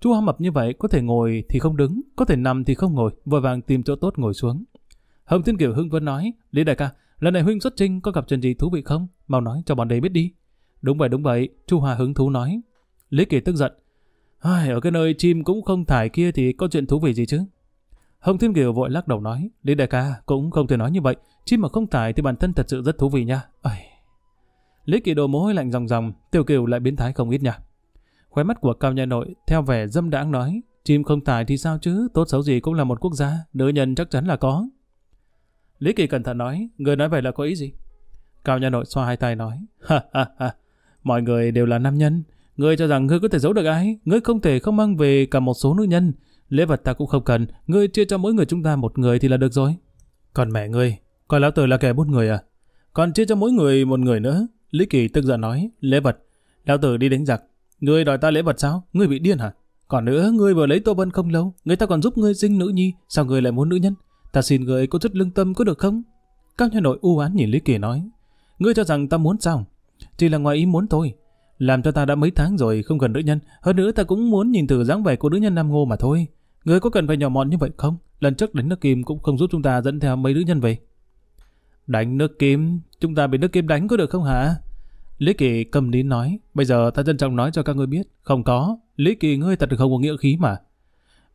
Chú hoa mập như vậy có thể ngồi thì không đứng, có thể nằm thì không ngồi, vội vàng tìm chỗ tốt ngồi xuống. Hồng Thiên Kiều hưng vẫn nói, Lý đại ca, lần này huynh xuất trinh có gặp chuyện gì thú vị không? Mau nói cho bọn đây biết đi. Đúng vậy, đúng vậy, Chu Hòa hứng thú nói. Lý Kỳ tức giận. Ai, ở cái nơi chim cũng không thải kia thì có chuyện thú vị gì chứ? Hồng Thiên Kiều vội lắc đầu nói. Lý đại ca cũng không thể nói như vậy. Chim mà không thải thì bản thân thật sự rất thú vị nha. Ai... Lý Kỳ đồ mồ hôi lạnh ròng ròng, Tiểu Kiều lại biến thái không ít nha. Khóe mắt của Cao Nhai Nội theo vẻ dâm đãng nói. Chim không thải thì sao chứ, tốt xấu gì cũng là một quốc gia, nữ nhân chắc chắn là có. Lý Kỳ cẩn thận nói, người nói vậy là có ý gì? Cao Nhai Nội xoa hai tay nói. Ha ha ha Mọi người đều là nam nhân. Ngươi cho rằng ngươi có thể giấu được ai? Ngươi không thể không mang về cả một số nữ nhân. Lễ vật ta cũng không cần. Ngươi chia cho mỗi người chúng ta một người thì là được rồi. Còn mẹ ngươi, coi lão tử là kẻ bút người à? Còn chia cho mỗi người một người nữa. Lý Kỳ tức giận nói, lễ vật. Lão tử đi đánh giặc. Ngươi đòi ta lễ vật sao? Ngươi bị điên hả? Còn nữa, ngươi vừa lấy Tô Vân không lâu, người ta còn giúp ngươi sinh nữ nhi, sao ngươi lại muốn nữ nhân? Ta xin ngươi có chút lương tâm có được không? Cao nhân nội u án nhìn Lý Kỳ nói, ngươi cho rằng ta muốn sao? Chỉ là ngoài ý muốn thôi. Làm cho ta đã mấy tháng rồi không cần nữ nhân. Hơn nữa ta cũng muốn nhìn thử dáng vẻ của nữ nhân Nam Ngô mà thôi. Người có cần phải nhỏ mọn như vậy không? Lần trước đánh nước kim cũng không giúp chúng ta dẫn theo mấy nữ nhân về. Đánh nước kim? Chúng ta bị nước kim đánh có được không hả? Lý Kỳ cầm nín nói. Bây giờ ta trân trọng nói cho các ngươi biết. Không có. Lý Kỳ ngươi thật không có nghĩa khí mà.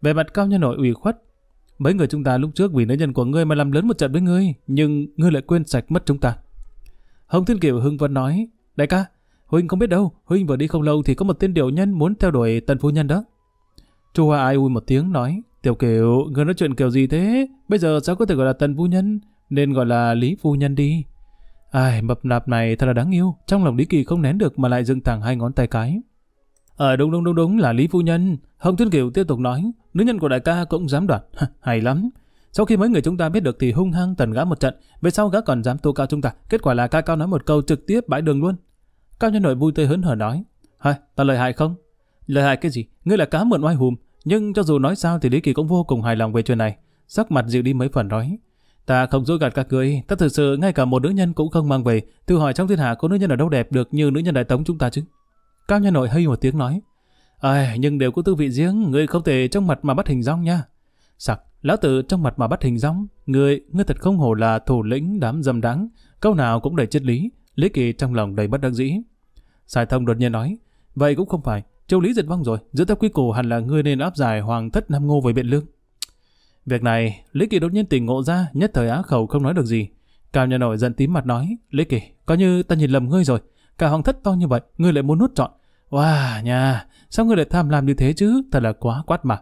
Về mặt cao nhân nội ủy khuất. Mấy người chúng ta lúc trước vì nữ nhân của ngươi mà làm lớn một trận với ngươi. Nhưng ngươi lại quên sạch mất chúng ta. Hồng Thiên Kiều hưng Vân nói. Đại ca, Huynh không biết đâu, Huynh vừa đi không lâu thì có một tên điệu nhân muốn theo đuổi tần phu nhân đó. Chu Hoa ai ui một tiếng nói, tiểu kiểu, người nói chuyện kiểu gì thế? Bây giờ sao có thể gọi là tần phu nhân, nên gọi là Lý phu nhân đi. Ai, mập nạp này thật là đáng yêu, trong lòng Lý Kỳ không nén được mà lại dựng thẳng hai ngón tay cái. Ờ đúng đúng đúng đúng là Lý Phu Nhân. Hồng Thiên Kiều tiếp tục nói, nữ nhân của đại ca cũng dám đoạt, (laughs) hay lắm. Sau khi mấy người chúng ta biết được thì hung hăng tần gã một trận, về sau gã còn dám tố cáo chúng ta. Kết quả là ca cao nói một câu trực tiếp bãi đường luôn. Cao nhân nội vui tươi hớn hở nói, Hả, ta lời hại không? Lời hại cái gì? Ngươi là cá mượn oai hùm, nhưng cho dù nói sao thì Lý Kỳ cũng vô cùng hài lòng về chuyện này. Sắc mặt dịu đi mấy phần nói, Ta không dối gạt các người, ta thực sự ngay cả một nữ nhân cũng không mang về. Thử hỏi trong thiên hạ có nữ nhân ở đâu đẹp được như nữ nhân đại tống chúng ta chứ? Cao nhân nội hơi một tiếng nói. Ai, nhưng đều có tư vị riêng, ngươi không thể trong mặt mà bắt hình dong nha. Sặc, Lão tử trong mặt mà bắt hình rong, người, ngươi thật không hổ là thủ lĩnh đám dâm đắng, câu nào cũng đầy triết lý, Lý Kỳ trong lòng đầy bất đắc dĩ. sai Thông đột nhiên nói, vậy cũng không phải, châu Lý giật vong rồi, giữa theo quy củ hẳn là ngươi nên áp giải hoàng thất Nam Ngô về biện lương. Việc này, Lý Kỳ đột nhiên tỉnh ngộ ra, nhất thời á khẩu không nói được gì. Cao nhà nổi giận tím mặt nói, Lý Kỳ, có như ta nhìn lầm ngươi rồi, cả hoàng thất to như vậy, ngươi lại muốn nuốt trọn. Wow, nhà, sao ngươi lại tham làm như thế chứ, thật là quá quát mặt.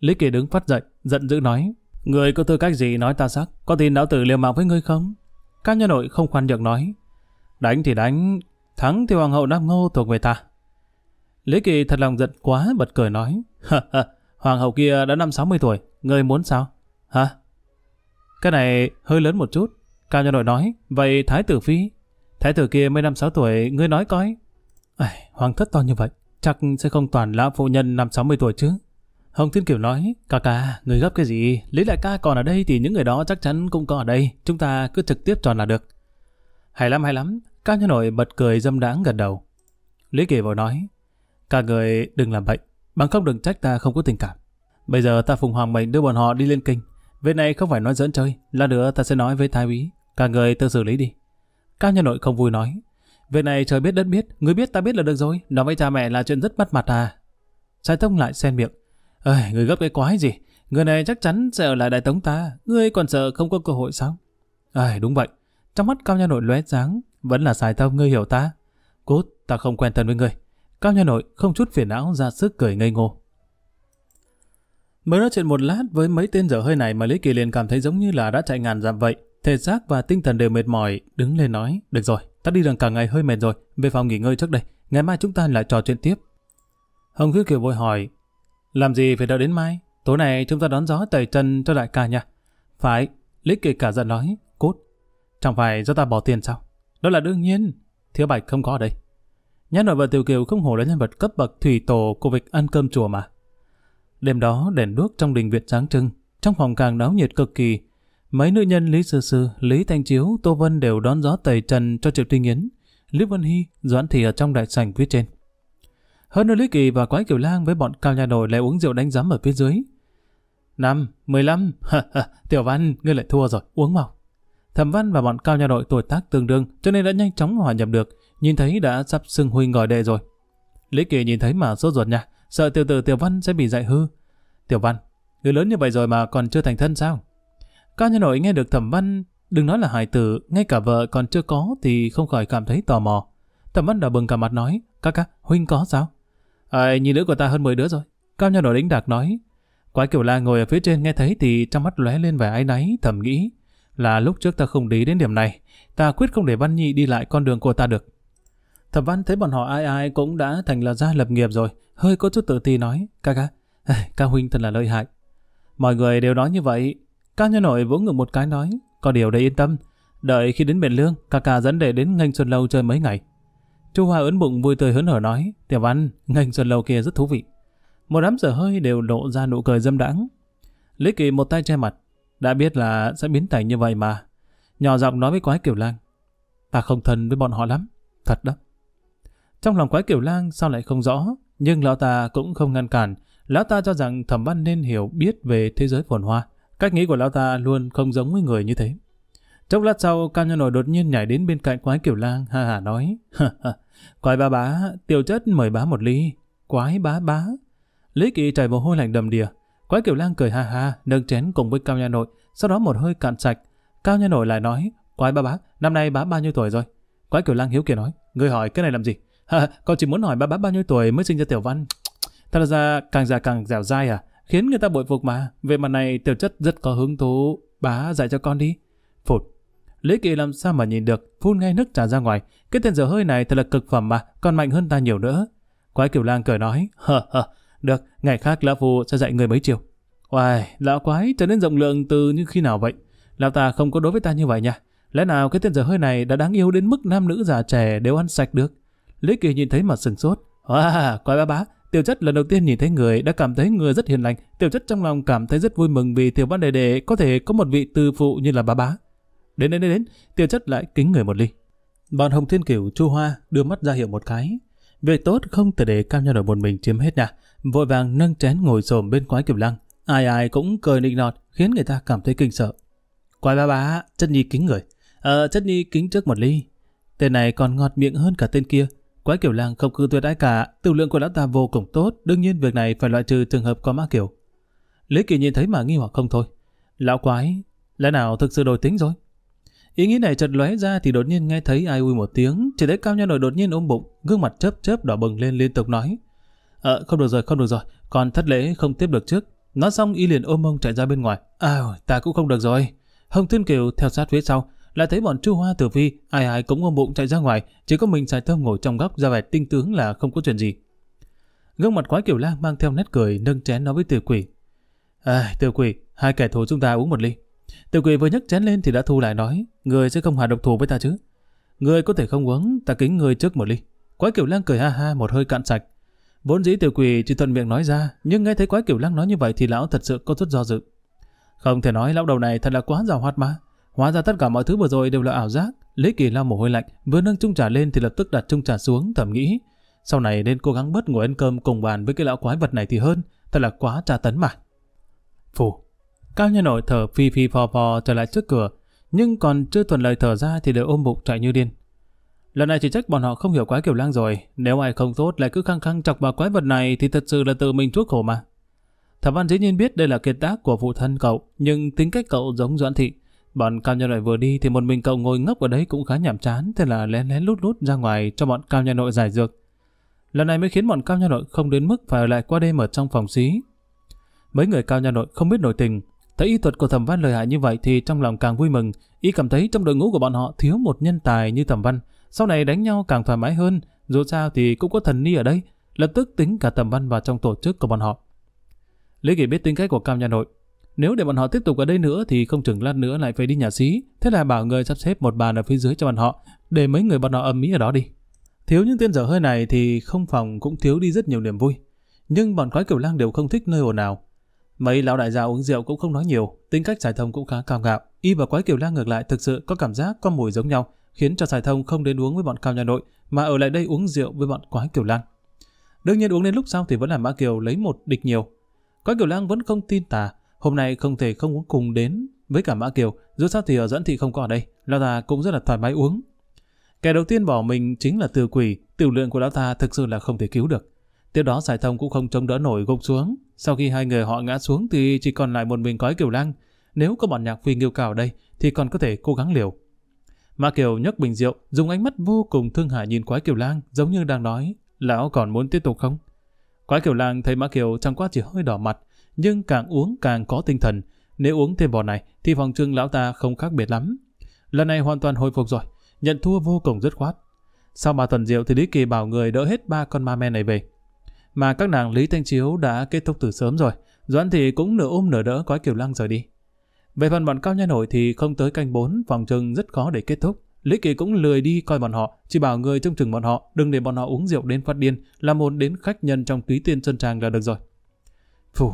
Lý Kỳ đứng phát dậy, giận dữ nói. Người có tư cách gì nói ta sắc? Có tin đạo tử liều mạng với ngươi không? Các nhân nội không khoan nhượng nói. Đánh thì đánh, thắng thì hoàng hậu Nam Ngô thuộc về ta. Lý Kỳ thật lòng giận quá bật cười nói. hoàng hậu kia đã năm 60 tuổi, ngươi muốn sao? Hả? Cái này hơi lớn một chút. Cao nhân nội nói, vậy thái tử phi? Thái tử kia mới năm 6 tuổi, ngươi nói coi. À, hoàng thất to như vậy, chắc sẽ không toàn lão phụ nhân năm 60 tuổi chứ. Hồng Thiên Kiều nói, ca ca, người gấp cái gì? Lý đại ca còn ở đây thì những người đó chắc chắn cũng có ở đây. Chúng ta cứ trực tiếp tròn là được. Hay lắm, hay lắm. Cao nhân nội bật cười dâm đáng gật đầu. Lý Kỳ vào nói, cả người đừng làm bệnh. Bằng không đừng trách ta không có tình cảm. Bây giờ ta phùng hoàng mệnh đưa bọn họ đi lên kinh. Về này không phải nói dẫn chơi. là nữa ta sẽ nói với thái úy. Cả người tự xử lý đi. Cao nhân nội không vui nói, Việc này trời biết đất biết, người biết ta biết là được rồi, nói với cha mẹ là chuyện rất bắt mặt à. Sai thông lại xen miệng. Ơi, người gấp cái quái gì? Người này chắc chắn sẽ ở lại đại tống ta. Ngươi còn sợ không có cơ hội sao? Ơi, đúng vậy. Trong mắt cao nha nội lóe sáng, vẫn là xài tâm ngươi hiểu ta. Cốt, ta không quen thân với ngươi. Cao nha nội không chút phiền não ra sức cười ngây ngô. Mới nói chuyện một lát với mấy tên dở hơi này mà Lý Kỳ liền cảm thấy giống như là đã chạy ngàn dặm vậy. Thể xác và tinh thần đều mệt mỏi, đứng lên nói, được rồi, ta đi đường cả ngày hơi mệt rồi, về phòng nghỉ ngơi trước đây, ngày mai chúng ta lại trò chuyện tiếp. Hồng Khương Kiều vội hỏi, làm gì phải đợi đến mai? Tối nay chúng ta đón gió tẩy chân cho đại ca nha. Phải, Lích kể cả giận nói, cút Chẳng phải do ta bỏ tiền sao? Đó là đương nhiên, thiếu bạch không có ở đây. Nhát nội vợ Tiểu Kiều không hổ là nhân vật cấp bậc thủy tổ của việc ăn cơm chùa mà. Đêm đó đèn đuốc trong đình viện sáng trưng, trong phòng càng náo nhiệt cực kỳ. Mấy nữ nhân Lý Sư Sư, Lý Thanh Chiếu, Tô Vân đều đón gió tẩy trần cho Triệu Tinh Yến. Lý Vân Hy, Doãn Thị ở trong đại sảnh phía trên. Hơn nữa Lý Kỳ và Quái Kiều Lang với bọn cao nhà nổi lại uống rượu đánh giấm ở phía dưới. Năm, mười lăm, (laughs) Tiểu Văn, ngươi lại thua rồi, uống mau. Thẩm Văn và bọn cao nhà đội tuổi tác tương đương cho nên đã nhanh chóng hòa nhập được, nhìn thấy đã sắp xưng huynh gọi đệ rồi. Lý Kỳ nhìn thấy mà sốt ruột nha, sợ tiểu tử Tiểu Văn sẽ bị dạy hư. Tiểu Văn, người lớn như vậy rồi mà còn chưa thành thân sao? Cao nhà nội nghe được Thẩm Văn, đừng nói là hài tử, ngay cả vợ còn chưa có thì không khỏi cảm thấy tò mò. Thẩm Văn đã bừng cả mặt nói, ca ca, huynh có sao? Ai à, nhi nữ của ta hơn 10 đứa rồi. Cao nhân ở đính đạc nói. Quái kiểu la ngồi ở phía trên nghe thấy thì trong mắt lóe lên vẻ áy náy, thầm nghĩ. Là lúc trước ta không đi đến điểm này, ta quyết không để Văn Nhi đi lại con đường của ta được. thập Văn thấy bọn họ ai ai cũng đã thành là gia lập nghiệp rồi, hơi có chút tự ti nói. Ca ca, (laughs) ca huynh thật là lợi hại. Mọi người đều nói như vậy. Cao nhân nội vỗ ngực một cái nói. Có điều để yên tâm, đợi khi đến miền lương, ca ca dẫn đệ đến nghênh xuân lâu chơi mấy ngày. Chu Hoa ấn bụng vui tươi hớn hở nói, Tiểu Văn, ngành xuân lâu kia rất thú vị. Một đám dở hơi đều lộ ra nụ cười dâm đãng. Lý Kỳ một tay che mặt, đã biết là sẽ biến thành như vậy mà. Nhỏ giọng nói với quái kiểu lang, ta không thân với bọn họ lắm, thật đó. Trong lòng quái kiểu lang sao lại không rõ, nhưng lão ta cũng không ngăn cản. Lão ta cho rằng thẩm văn nên hiểu biết về thế giới phồn hoa. Cách nghĩ của lão ta luôn không giống với người như thế. Chốc lát sau, cao nhân nổi đột nhiên nhảy đến bên cạnh quái kiểu lang, ha ha nói. quái bá bá, tiểu chất mời bá một ly. Quái bá bá. Lý kỳ chảy mồ hôi lạnh đầm đìa. Quái kiểu lang cười ha ha, nâng chén cùng với cao nhân nội, sau đó một hơi cạn sạch. Cao nhân nội lại nói, quái bá bá, năm nay bá bao nhiêu tuổi rồi? Quái kiểu lang hiếu kỳ nói, người hỏi cái này làm gì? Ha, con chỉ muốn hỏi bá bá bao nhiêu tuổi mới sinh ra tiểu văn. Thật ra càng già càng dẻo dai à, khiến người ta bội phục mà. Về mặt này tiểu chất rất có hứng thú, bá dạy cho con đi. Phụt, Lý Kỳ làm sao mà nhìn được, phun ngay nước trà ra ngoài. Cái tên dở hơi này thật là cực phẩm mà, còn mạnh hơn ta nhiều nữa. Quái Kiều Lang cười nói, hờ hờ, được, ngày khác lão phu sẽ dạy người mấy chiều. Oài, lão quái trở nên rộng lượng từ như khi nào vậy? Lão ta không có đối với ta như vậy nha. Lẽ nào cái tên dở hơi này đã đáng yêu đến mức nam nữ già trẻ đều ăn sạch được? Lý Kỳ nhìn thấy mà sừng sốt. À, quái bá bá, Tiểu chất lần đầu tiên nhìn thấy người đã cảm thấy người rất hiền lành. Tiểu chất trong lòng cảm thấy rất vui mừng vì tiểu văn đề đệ có thể có một vị tư phụ như là bá bá. Đến đến đến, đến. tiêu chất lại kính người một ly. Bọn Hồng Thiên Cửu Chu Hoa đưa mắt ra hiệu một cái. Về tốt không thể để cam nhân ở một mình chiếm hết nhà. Vội vàng nâng chén ngồi xổm bên quái kiều lăng. Ai ai cũng cười nịnh nọt khiến người ta cảm thấy kinh sợ. Quái ba bá, chất nhi kính người. Ờ, chất nhi kính trước một ly. Tên này còn ngọt miệng hơn cả tên kia. Quái kiểu làng không cứ tuyệt đãi cả, tiểu lượng của lão ta vô cùng tốt, đương nhiên việc này phải loại trừ trường hợp có mã kiểu. Lý Kỳ nhìn thấy mà nghi hoặc không thôi. Lão quái, lẽ nào thực sự đổi tính rồi? Ý nghĩ này chợt lóe ra thì đột nhiên nghe thấy ai ui một tiếng, chỉ thấy cao nhân nổi đột nhiên ôm bụng, gương mặt chớp chớp đỏ bừng lên liên tục nói. Ờ, không được rồi, không được rồi, còn thất lễ không tiếp được trước. Nói xong y liền ôm ông chạy ra bên ngoài. À, ta cũng không được rồi. Hồng Thiên Kiều theo sát phía sau, lại thấy bọn Chu Hoa Tử Vi, ai ai cũng ôm bụng chạy ra ngoài, chỉ có mình sài thơm ngồi trong góc ra vẻ tinh tướng là không có chuyện gì. Gương mặt quái kiểu lang mang theo nét cười, nâng chén nói với Tiểu Quỷ. À, Tiểu Quỷ, hai kẻ thù chúng ta uống một ly. Tiểu quỷ vừa nhấc chén lên thì đã thu lại nói, người sẽ không hòa độc thủ với ta chứ. Người có thể không uống, ta kính người trước một ly. Quái kiểu lang cười ha ha một hơi cạn sạch. Vốn dĩ tiểu quỷ chỉ thuận miệng nói ra, nhưng nghe thấy quái kiểu lang nói như vậy thì lão thật sự có chút do dự. Không thể nói lão đầu này thật là quá giàu hoạt mà. Hóa ra tất cả mọi thứ vừa rồi đều là ảo giác. Lý Kỳ lao mồ hôi lạnh, vừa nâng chung trà lên thì lập tức đặt chung trà xuống thầm nghĩ. Sau này nên cố gắng bớt ngồi ăn cơm cùng bàn với cái lão quái vật này thì hơn, thật là quá tra tấn mà. Phù, Cao Nhân Nội thở phi phi phò phò trở lại trước cửa, nhưng còn chưa thuận lời thở ra thì đều ôm bụng chạy như điên. Lần này chỉ trách bọn họ không hiểu quái kiểu lang rồi, nếu ai không tốt lại cứ khăng khăng chọc vào quái vật này thì thật sự là tự mình chuốc khổ mà. Thẩm Văn dĩ nhiên biết đây là kiệt tác của phụ thân cậu, nhưng tính cách cậu giống Doãn Thị. Bọn Cao Nhân Nội vừa đi thì một mình cậu ngồi ngốc ở đấy cũng khá nhảm chán, thế là lén lén lút lút ra ngoài cho bọn Cao Nhân Nội giải dược. Lần này mới khiến bọn Cao Nhân Nội không đến mức phải ở lại qua đêm ở trong phòng xí. Mấy người Cao Nhân Nội không biết nổi tình, Thấy y thuật của Thẩm Văn lợi hại như vậy thì trong lòng càng vui mừng, y cảm thấy trong đội ngũ của bọn họ thiếu một nhân tài như Thẩm Văn, sau này đánh nhau càng thoải mái hơn, dù sao thì cũng có thần ni ở đây, lập tức tính cả Thẩm Văn vào trong tổ chức của bọn họ. Lý Kỳ biết tính cách của Cam Nha Nội, nếu để bọn họ tiếp tục ở đây nữa thì không chừng lát nữa lại phải đi nhà xí, thế là bảo người sắp xếp một bàn ở phía dưới cho bọn họ, để mấy người bọn họ âm mỹ ở đó đi. Thiếu những tên dở hơi này thì không phòng cũng thiếu đi rất nhiều niềm vui. Nhưng bọn quái kiểu lang đều không thích nơi ồn nào, Mấy lão đại gia uống rượu cũng không nói nhiều, tính cách Sài Thông cũng khá cao ngạo. Y và Quái Kiều La ngược lại thực sự có cảm giác có mùi giống nhau, khiến cho Sài Thông không đến uống với bọn cao nhà nội, mà ở lại đây uống rượu với bọn Quái Kiều Lan. Đương nhiên uống đến lúc sau thì vẫn là Mã Kiều lấy một địch nhiều. Quái Kiều Lan vẫn không tin tà, hôm nay không thể không uống cùng đến với cả Mã Kiều, dù sao thì ở dẫn thị không có ở đây, lão ta cũng rất là thoải mái uống. Kẻ đầu tiên bỏ mình chính là Từ Quỷ, tiểu lượng của lão ta thực sự là không thể cứu được. Tiếp đó xài thông cũng không chống đỡ nổi gục xuống. Sau khi hai người họ ngã xuống thì chỉ còn lại một mình cói Kiều Lang. Nếu có bọn nhạc phi nghiêu cào đây thì còn có thể cố gắng liều. Mã Kiều nhấc bình rượu, dùng ánh mắt vô cùng thương hại nhìn quái Kiều Lang giống như đang nói, lão còn muốn tiếp tục không? Quái Kiều Lang thấy Mã Kiều chẳng qua chỉ hơi đỏ mặt, nhưng càng uống càng có tinh thần. Nếu uống thêm bò này thì phòng trưng lão ta không khác biệt lắm. Lần này hoàn toàn hồi phục rồi, nhận thua vô cùng dứt khoát. Sau ba tuần rượu thì Lý Kỳ bảo người đỡ hết ba con ma men này về mà các nàng Lý Thanh Chiếu đã kết thúc từ sớm rồi. Doãn thì cũng nửa ôm nửa đỡ quái kiểu lăng rời đi. Về phần bọn cao nhân nổi thì không tới canh 4, phòng trừng rất khó để kết thúc. Lý Kỳ cũng lười đi coi bọn họ, chỉ bảo người trông chừng bọn họ đừng để bọn họ uống rượu đến phát điên, làm một đến khách nhân trong túy tiên sơn trang là được rồi. Phù,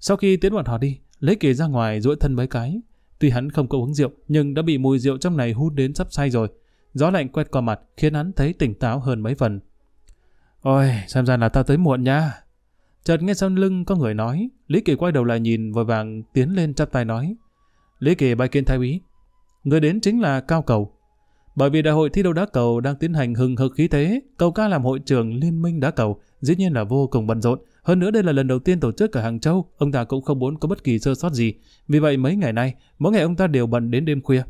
sau khi tiến bọn họ đi, Lý Kỳ ra ngoài duỗi thân mấy cái. Tuy hắn không có uống rượu, nhưng đã bị mùi rượu trong này hút đến sắp say rồi. Gió lạnh quét qua mặt khiến hắn thấy tỉnh táo hơn mấy phần, Ôi, xem ra là tao tới muộn nha. Chợt nghe sau lưng có người nói, Lý Kỳ quay đầu lại nhìn vội vàng tiến lên chắp tay nói. Lý Kỳ bài kiến thái úy. Người đến chính là Cao Cầu. Bởi vì đại hội thi đấu đá cầu đang tiến hành hừng hực khí thế, Cầu ca làm hội trưởng Liên minh đá cầu, dĩ nhiên là vô cùng bận rộn. Hơn nữa đây là lần đầu tiên tổ chức ở Hàng Châu, ông ta cũng không muốn có bất kỳ sơ sót gì. Vì vậy mấy ngày nay, mỗi ngày ông ta đều bận đến đêm khuya.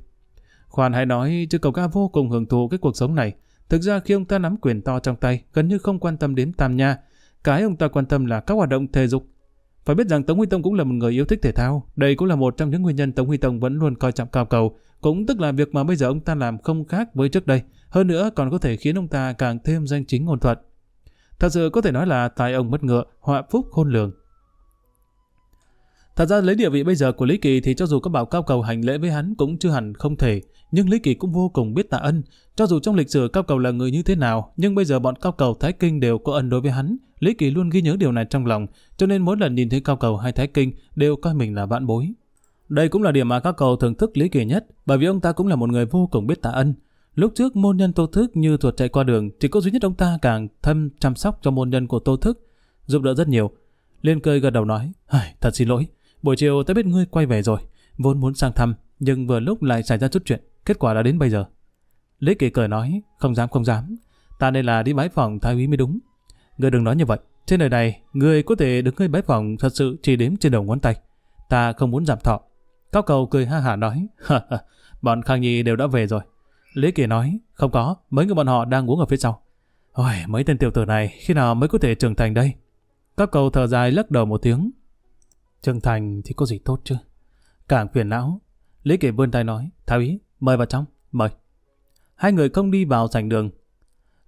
Khoan hãy nói, chứ Cầu ca vô cùng hưởng thụ cái cuộc sống này. Thực ra khi ông ta nắm quyền to trong tay, gần như không quan tâm đến Tam Nha. Cái ông ta quan tâm là các hoạt động thể dục. Phải biết rằng Tống Huy Tông cũng là một người yêu thích thể thao. Đây cũng là một trong những nguyên nhân Tống Huy Tông vẫn luôn coi trọng cao cầu. Cũng tức là việc mà bây giờ ông ta làm không khác với trước đây. Hơn nữa còn có thể khiến ông ta càng thêm danh chính ngôn thuận. Thật sự có thể nói là tài ông mất ngựa, họa phúc khôn lường. Thật ra lấy địa vị bây giờ của Lý Kỳ thì cho dù có bảo cao cầu hành lễ với hắn cũng chưa hẳn không thể, nhưng Lý Kỳ cũng vô cùng biết tạ ân. Cho dù trong lịch sử Cao Cầu là người như thế nào, nhưng bây giờ bọn Cao Cầu Thái Kinh đều có ân đối với hắn. Lý Kỳ luôn ghi nhớ điều này trong lòng, cho nên mỗi lần nhìn thấy Cao Cầu hay Thái Kinh đều coi mình là vạn bối. Đây cũng là điểm mà các cầu thưởng thức Lý Kỳ nhất, bởi vì ông ta cũng là một người vô cùng biết tạ ân. Lúc trước môn nhân Tô Thức như thuật chạy qua đường, chỉ có duy nhất ông ta càng thâm chăm sóc cho môn nhân của Tô Thức, giúp đỡ rất nhiều. Liên cười gật đầu nói, thật xin lỗi, buổi chiều ta biết ngươi quay về rồi, vốn muốn sang thăm, nhưng vừa lúc lại xảy ra chút chuyện. Kết quả đã đến bây giờ. Lý Kỳ cười nói, không dám không dám. Ta nên là đi bái phòng thái úy mới đúng. Ngươi đừng nói như vậy. Trên đời này, người có thể được ngươi bái phòng thật sự chỉ đếm trên đầu ngón tay. Ta không muốn giảm thọ. Cao cầu cười ha hả nói, bọn Khang Nhi đều đã về rồi. Lý Kỳ nói, không có, mấy người bọn họ đang uống ở phía sau. Ôi, mấy tên tiểu tử này khi nào mới có thể trưởng thành đây? Cao cầu thở dài lắc đầu một tiếng. Trưởng thành thì có gì tốt chứ? Càng phiền não. Lý Kỳ vươn tay nói, Thái úy, Mời vào trong, mời. Hai người không đi vào sảnh đường.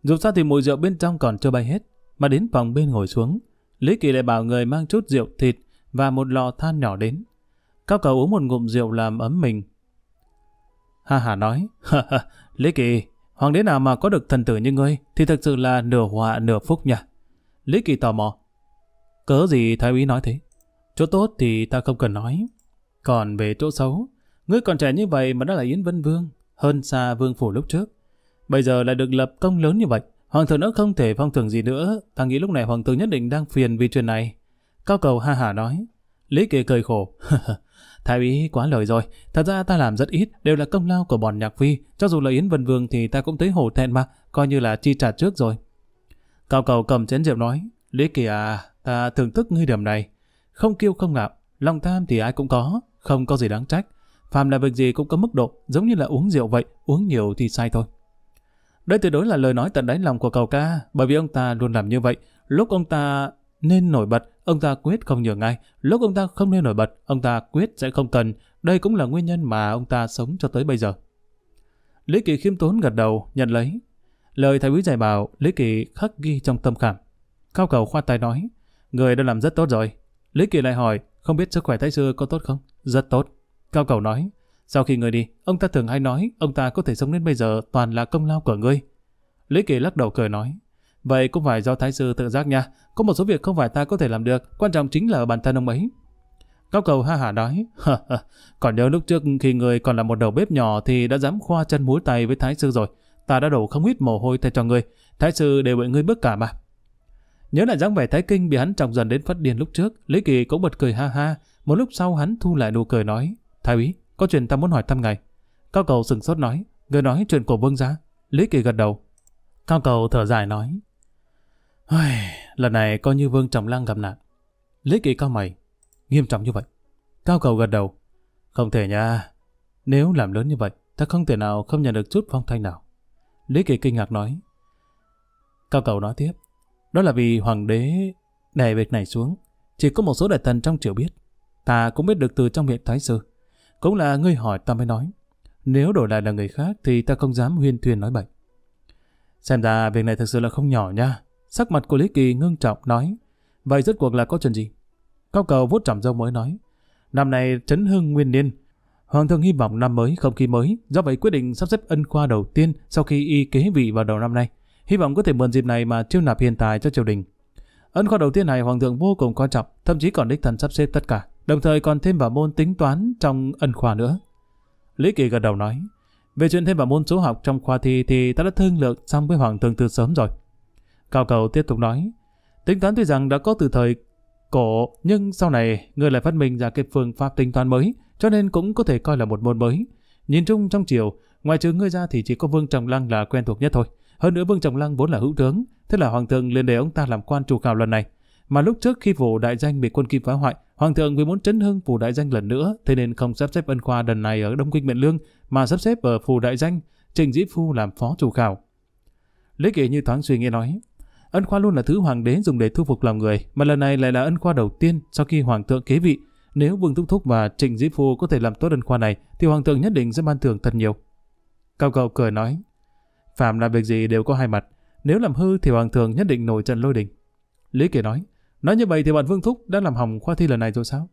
Dù sao thì mùi rượu bên trong còn chưa bay hết, mà đến phòng bên ngồi xuống. Lý Kỳ lại bảo người mang chút rượu thịt và một lò than nhỏ đến. Cao cầu uống một ngụm rượu làm ấm mình. Ha hà nói, ha ha Lý Kỳ, hoàng đế nào mà có được thần tử như ngươi thì thật sự là nửa họa nửa phúc nhỉ. Lý Kỳ tò mò. Cớ gì thái úy nói thế? Chỗ tốt thì ta không cần nói. Còn về chỗ xấu, Ngươi còn trẻ như vậy mà đã là Yến Vân Vương, hơn xa Vương Phủ lúc trước. Bây giờ lại được lập công lớn như vậy, Hoàng thượng đã không thể phong thưởng gì nữa, ta nghĩ lúc này Hoàng thượng nhất định đang phiền vì chuyện này. Cao cầu ha hả nói, Lý Kỳ cười khổ, (laughs) Thái úy quá lời rồi, thật ra ta làm rất ít, đều là công lao của bọn nhạc phi, cho dù là Yến Vân Vương thì ta cũng thấy hổ thẹn mà, coi như là chi trả trước rồi. Cao cầu cầm chén rượu nói, Lý Kỳ à, ta thưởng thức ngươi điểm này. Không kiêu không ngạo, lòng tham thì ai cũng có, không có gì đáng trách. Phạm là việc gì cũng có mức độ, giống như là uống rượu vậy, uống nhiều thì sai thôi. Đây tuyệt đối là lời nói tận đáy lòng của cầu ca, bởi vì ông ta luôn làm như vậy. Lúc ông ta nên nổi bật, ông ta quyết không nhường ngay. Lúc ông ta không nên nổi bật, ông ta quyết sẽ không cần. Đây cũng là nguyên nhân mà ông ta sống cho tới bây giờ. Lý Kỳ khiêm tốn gật đầu, nhận lấy. Lời thầy quý giải bảo, Lý Kỳ khắc ghi trong tâm khảm. Cao cầu khoa tay nói, người đã làm rất tốt rồi. Lý Kỳ lại hỏi, không biết sức khỏe thái sư có tốt không? Rất tốt. Cao cầu nói, sau khi ngươi đi, ông ta thường hay nói ông ta có thể sống đến bây giờ toàn là công lao của ngươi. Lý Kỳ lắc đầu cười nói, vậy cũng phải do thái sư tự giác nha, có một số việc không phải ta có thể làm được, quan trọng chính là ở bản thân ông ấy. Cao cầu ha hả nói, còn nhớ lúc trước khi người còn là một đầu bếp nhỏ thì đã dám khoa chân múi tay với thái sư rồi. Ta đã đổ không ít mồ hôi thay cho ngươi, thái sư đều bị ngươi bước cả mà. Nhớ lại dáng vẻ thái kinh bị hắn trọng dần đến phát điên lúc trước, Lý Kỳ cũng bật cười ha ha, một lúc sau hắn thu lại nụ cười nói. Thái úy, có chuyện ta muốn hỏi thăm ngài. Cao cầu sừng sốt nói, người nói chuyện của vương gia. Lý Kỳ gật đầu. Cao cầu thở dài nói. Lần này coi như vương trọng lăng gặp nạn. Lý Kỳ cao mày. Nghiêm trọng như vậy. Cao cầu gật đầu. Không thể nha. Nếu làm lớn như vậy, ta không thể nào không nhận được chút phong thanh nào. Lý Kỳ kinh ngạc nói. Cao cầu nói tiếp. Đó là vì hoàng đế đè việc này xuống. Chỉ có một số đại thần trong triều biết. Ta cũng biết được từ trong miệng thái sư. Cũng là ngươi hỏi ta mới nói. Nếu đổi lại là người khác thì ta không dám huyên thuyền nói bậy. Xem ra việc này thực sự là không nhỏ nha. Sắc mặt của Lý Kỳ ngưng trọng nói. Vậy rốt cuộc là có chuyện gì? Cao cầu vuốt trầm rông mới nói. Năm nay trấn hưng nguyên niên. Hoàng thượng hy vọng năm mới, không khí mới. Do vậy quyết định sắp xếp ân khoa đầu tiên sau khi y kế vị vào đầu năm nay. Hy vọng có thể mượn dịp này mà chiêu nạp hiện tài cho triều đình. Ân khoa đầu tiên này hoàng thượng vô cùng quan trọng, thậm chí còn đích thần sắp xếp tất cả đồng thời còn thêm vào môn tính toán trong ân khoa nữa. Lý Kỳ gật đầu nói, về chuyện thêm vào môn số học trong khoa thi thì ta đã thương lượng xong với Hoàng Thượng từ sớm rồi. Cao Cầu tiếp tục nói, tính toán tuy rằng đã có từ thời cổ, nhưng sau này người lại phát minh ra cái phương pháp tính toán mới, cho nên cũng có thể coi là một môn mới. Nhìn chung trong chiều, ngoài trừ ngươi ra thì chỉ có Vương Trọng Lăng là quen thuộc nhất thôi. Hơn nữa Vương Trọng Lăng vốn là hữu tướng, thế là Hoàng Thượng liền để ông ta làm quan chủ khảo lần này mà lúc trước khi phủ đại danh bị quân kim phá hoại, hoàng thượng vì muốn chấn hưng phủ đại danh lần nữa, thế nên không sắp xếp ân khoa lần này ở Đông Kinh Biện Lương mà sắp xếp ở phủ đại danh, Trình Dĩ Phu làm phó chủ khảo. Lý Kỳ như thoáng suy nghĩ nói, ân khoa luôn là thứ hoàng đế dùng để thu phục lòng người, mà lần này lại là ân khoa đầu tiên sau khi hoàng thượng kế vị. Nếu Vương Thúc Thúc và Trịnh Dĩ Phu có thể làm tốt ân khoa này, thì hoàng thượng nhất định sẽ ban thưởng thật nhiều. Cao cầu cười nói, phạm làm việc gì đều có hai mặt, nếu làm hư thì hoàng thượng nhất định nổi trận lôi đình. Lý Kỳ nói, Nói như vậy thì bọn Vương Thúc đã làm hỏng khoa thi lần này rồi sao?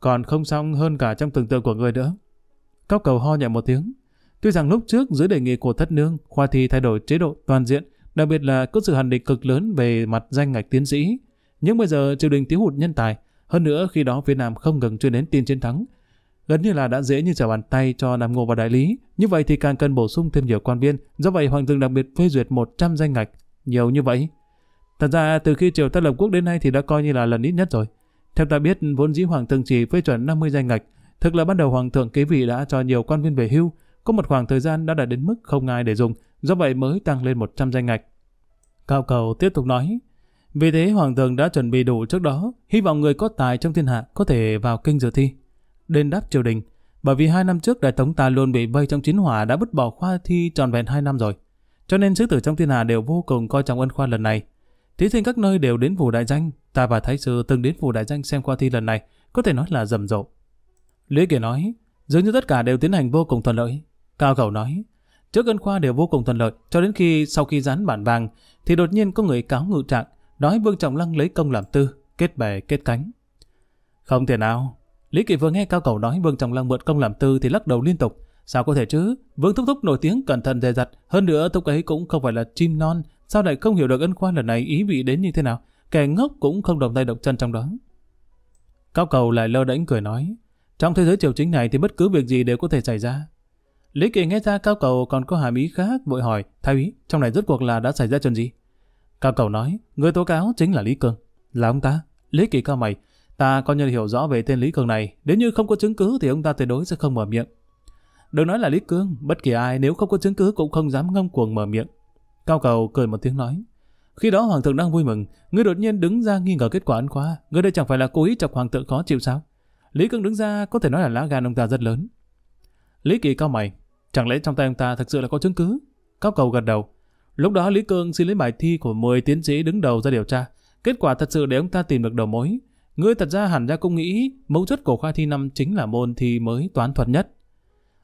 Còn không xong hơn cả trong tưởng tượng của người nữa. Cao cầu ho nhẹ một tiếng. Tuy rằng lúc trước dưới đề nghị của thất nương, khoa thi thay đổi chế độ toàn diện, đặc biệt là có sự hàn địch cực lớn về mặt danh ngạch tiến sĩ. Nhưng bây giờ triều đình thiếu hụt nhân tài, hơn nữa khi đó Việt Nam không ngừng chuyên đến tin chiến thắng. Gần như là đã dễ như trở bàn tay cho Nam Ngô và Đại Lý, như vậy thì càng cần bổ sung thêm nhiều quan viên, do vậy Hoàng thượng đặc biệt phê duyệt 100 danh ngạch. Nhiều như vậy, Thật ra từ khi triều ta lập quốc đến nay thì đã coi như là lần ít nhất rồi. Theo ta biết, vốn dĩ hoàng thượng chỉ phê chuẩn 50 danh ngạch. Thực là ban đầu hoàng thượng kế vị đã cho nhiều quan viên về hưu, có một khoảng thời gian đã đạt đến mức không ai để dùng, do vậy mới tăng lên 100 danh ngạch. Cao cầu tiếp tục nói, vì thế hoàng thượng đã chuẩn bị đủ trước đó, hy vọng người có tài trong thiên hạ có thể vào kinh dự thi. Đền đáp triều đình, bởi vì hai năm trước đại tống ta luôn bị vây trong chiến hỏa đã bứt bỏ khoa thi tròn vẹn hai năm rồi. Cho nên sứ tử trong thiên hạ đều vô cùng coi trọng ân khoa lần này. Thí sinh các nơi đều đến phủ đại danh, ta và thái sư từng đến phủ đại danh xem qua thi lần này, có thể nói là rầm rộ. Lý Kiều nói, dường như tất cả đều tiến hành vô cùng thuận lợi. Cao Cầu nói, trước ân khoa đều vô cùng thuận lợi, cho đến khi sau khi dán bản vàng, thì đột nhiên có người cáo ngự trạng, nói Vương Trọng Lăng lấy công làm tư, kết bè kết cánh. Không thể nào, Lý Kỳ vừa nghe Cao Cầu nói Vương Trọng Lăng mượn công làm tư thì lắc đầu liên tục. Sao có thể chứ? Vương Thúc Thúc nổi tiếng cẩn thận dè dặt, hơn nữa Thúc ấy cũng không phải là chim non Sao lại không hiểu được ân khoa lần này ý vị đến như thế nào? Kẻ ngốc cũng không động tay động chân trong đó. Cao cầu lại lơ đễnh cười nói. Trong thế giới triều chính này thì bất cứ việc gì đều có thể xảy ra. Lý Kỳ nghe ra cao cầu còn có hàm ý khác vội hỏi. Thái úy, trong này rốt cuộc là đã xảy ra chuyện gì? Cao cầu nói, người tố cáo chính là Lý Cường. Là ông ta. Lý Kỳ cao mày. Ta coi như hiểu rõ về tên Lý Cường này. Nếu như không có chứng cứ thì ông ta tuyệt đối sẽ không mở miệng. Đừng nói là Lý Cương, bất kỳ ai nếu không có chứng cứ cũng không dám ngông cuồng mở miệng. Cao cầu cười một tiếng nói. Khi đó hoàng thượng đang vui mừng, ngươi đột nhiên đứng ra nghi ngờ kết quả án khoa, ngươi đây chẳng phải là cố ý chọc hoàng thượng khó chịu sao? Lý cương đứng ra có thể nói là lá gan ông ta rất lớn. Lý Kỳ cao mày, chẳng lẽ trong tay ông ta thật sự là có chứng cứ? Cao cầu gật đầu. Lúc đó Lý Cương xin lấy bài thi của 10 tiến sĩ đứng đầu ra điều tra. Kết quả thật sự để ông ta tìm được đầu mối. Ngươi thật ra hẳn ra cũng nghĩ mấu chốt của khoa thi năm chính là môn thi mới toán thuật nhất.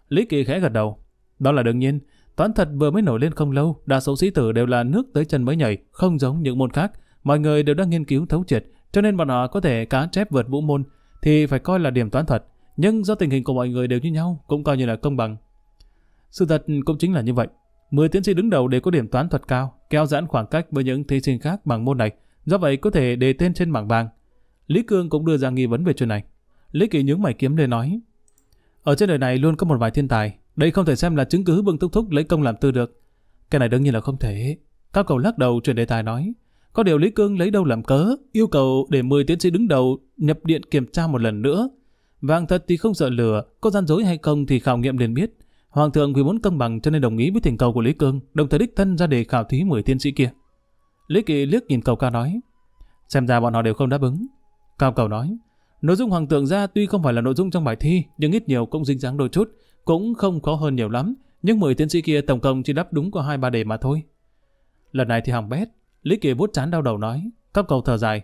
Lý Kỳ khẽ gật đầu. Đó là đương nhiên, Toán thật vừa mới nổi lên không lâu, đa số sĩ tử đều là nước tới chân mới nhảy, không giống những môn khác. Mọi người đều đang nghiên cứu thấu triệt, cho nên bọn họ có thể cá chép vượt vũ môn thì phải coi là điểm toán thật. Nhưng do tình hình của mọi người đều như nhau, cũng coi như là công bằng. Sự thật cũng chính là như vậy. 10 tiến sĩ đứng đầu đều có điểm toán thuật cao, kéo giãn khoảng cách với những thí sinh khác bằng môn này, do vậy có thể đề tên trên bảng vàng. Lý Cương cũng đưa ra nghi vấn về chuyện này. Lý Kỳ nhướng mày kiếm lên nói, ở trên đời này luôn có một vài thiên tài, đây không thể xem là chứng cứ Vương Túc Thúc lấy công làm tư được. Cái này đương nhiên là không thể. Cao cầu lắc đầu chuyển đề tài nói. Có điều Lý Cương lấy đâu làm cớ, yêu cầu để 10 tiến sĩ đứng đầu nhập điện kiểm tra một lần nữa. Vàng thật thì không sợ lửa, có gian dối hay không thì khảo nghiệm liền biết. Hoàng thượng vì muốn cân bằng cho nên đồng ý với thỉnh cầu của Lý Cương, đồng thời đích thân ra đề khảo thí 10 tiến sĩ kia. Lý Kỳ liếc nhìn cầu cao nói, xem ra bọn họ đều không đáp ứng. Cao cầu nói, nội dung hoàng thượng ra tuy không phải là nội dung trong bài thi, nhưng ít nhiều cũng dính dáng đôi chút, cũng không khó hơn nhiều lắm, nhưng 10 tiến sĩ kia tổng cộng chỉ đáp đúng có hai ba đề mà thôi. Lần này thì hỏng bét, Lý Kỳ vuốt chán đau đầu nói, các cầu thở dài.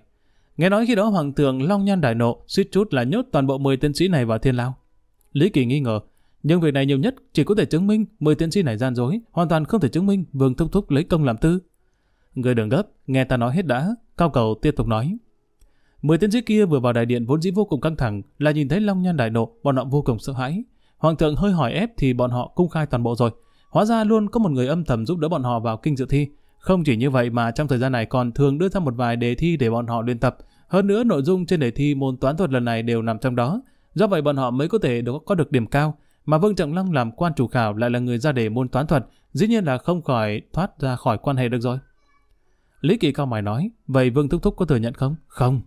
Nghe nói khi đó Hoàng thượng Long Nhan đại nộ, suýt chút là nhốt toàn bộ 10 tiến sĩ này vào thiên lao. Lý Kỳ nghi ngờ, nhưng việc này nhiều nhất chỉ có thể chứng minh 10 tiến sĩ này gian dối, hoàn toàn không thể chứng minh Vương Thúc Thúc lấy công làm tư. Người đừng gấp, nghe ta nói hết đã, cao cầu tiếp tục nói. Mười tiến sĩ kia vừa vào đại điện vốn dĩ vô cùng căng thẳng, là nhìn thấy Long Nhan đại nộ, bọn họ vô cùng sợ hãi. Hoàng thượng hơi hỏi ép thì bọn họ công khai toàn bộ rồi. Hóa ra luôn có một người âm thầm giúp đỡ bọn họ vào kinh dự thi. Không chỉ như vậy mà trong thời gian này còn thường đưa ra một vài đề thi để bọn họ luyện tập. Hơn nữa nội dung trên đề thi môn toán thuật lần này đều nằm trong đó. Do vậy bọn họ mới có thể được có được điểm cao. Mà Vương Trọng lăng làm quan chủ khảo lại là người ra đề môn toán thuật, dĩ nhiên là không khỏi thoát ra khỏi quan hệ được rồi. Lý Kỳ Cao Mài nói, vậy Vương Thúc Thúc có thừa nhận không? Không.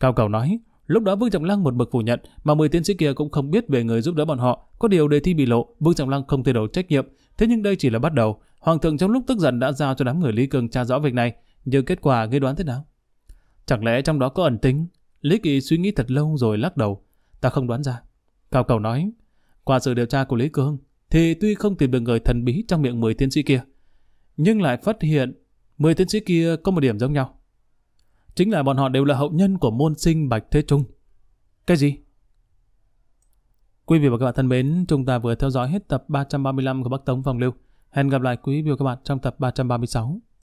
Cao Cầu nói, Lúc đó Vương Trọng Lăng một mực phủ nhận, mà 10 tiến sĩ kia cũng không biết về người giúp đỡ bọn họ. Có điều đề thi bị lộ, Vương Trọng Lăng không thể đổ trách nhiệm. Thế nhưng đây chỉ là bắt đầu. Hoàng thượng trong lúc tức giận đã giao cho đám người Lý Cường tra rõ việc này, nhưng kết quả nghi đoán thế nào? Chẳng lẽ trong đó có ẩn tính? Lý Kỳ suy nghĩ thật lâu rồi lắc đầu. Ta không đoán ra. Cao Cầu nói, qua sự điều tra của Lý Cường, thì tuy không tìm được người thần bí trong miệng 10 tiến sĩ kia, nhưng lại phát hiện 10 tiến sĩ kia có một điểm giống nhau chính là bọn họ đều là hậu nhân của môn sinh Bạch Thế Trung. Cái gì? Quý vị và các bạn thân mến, chúng ta vừa theo dõi hết tập 335 của Bắc Tống Phòng Lưu. Hẹn gặp lại quý vị và các bạn trong tập 336.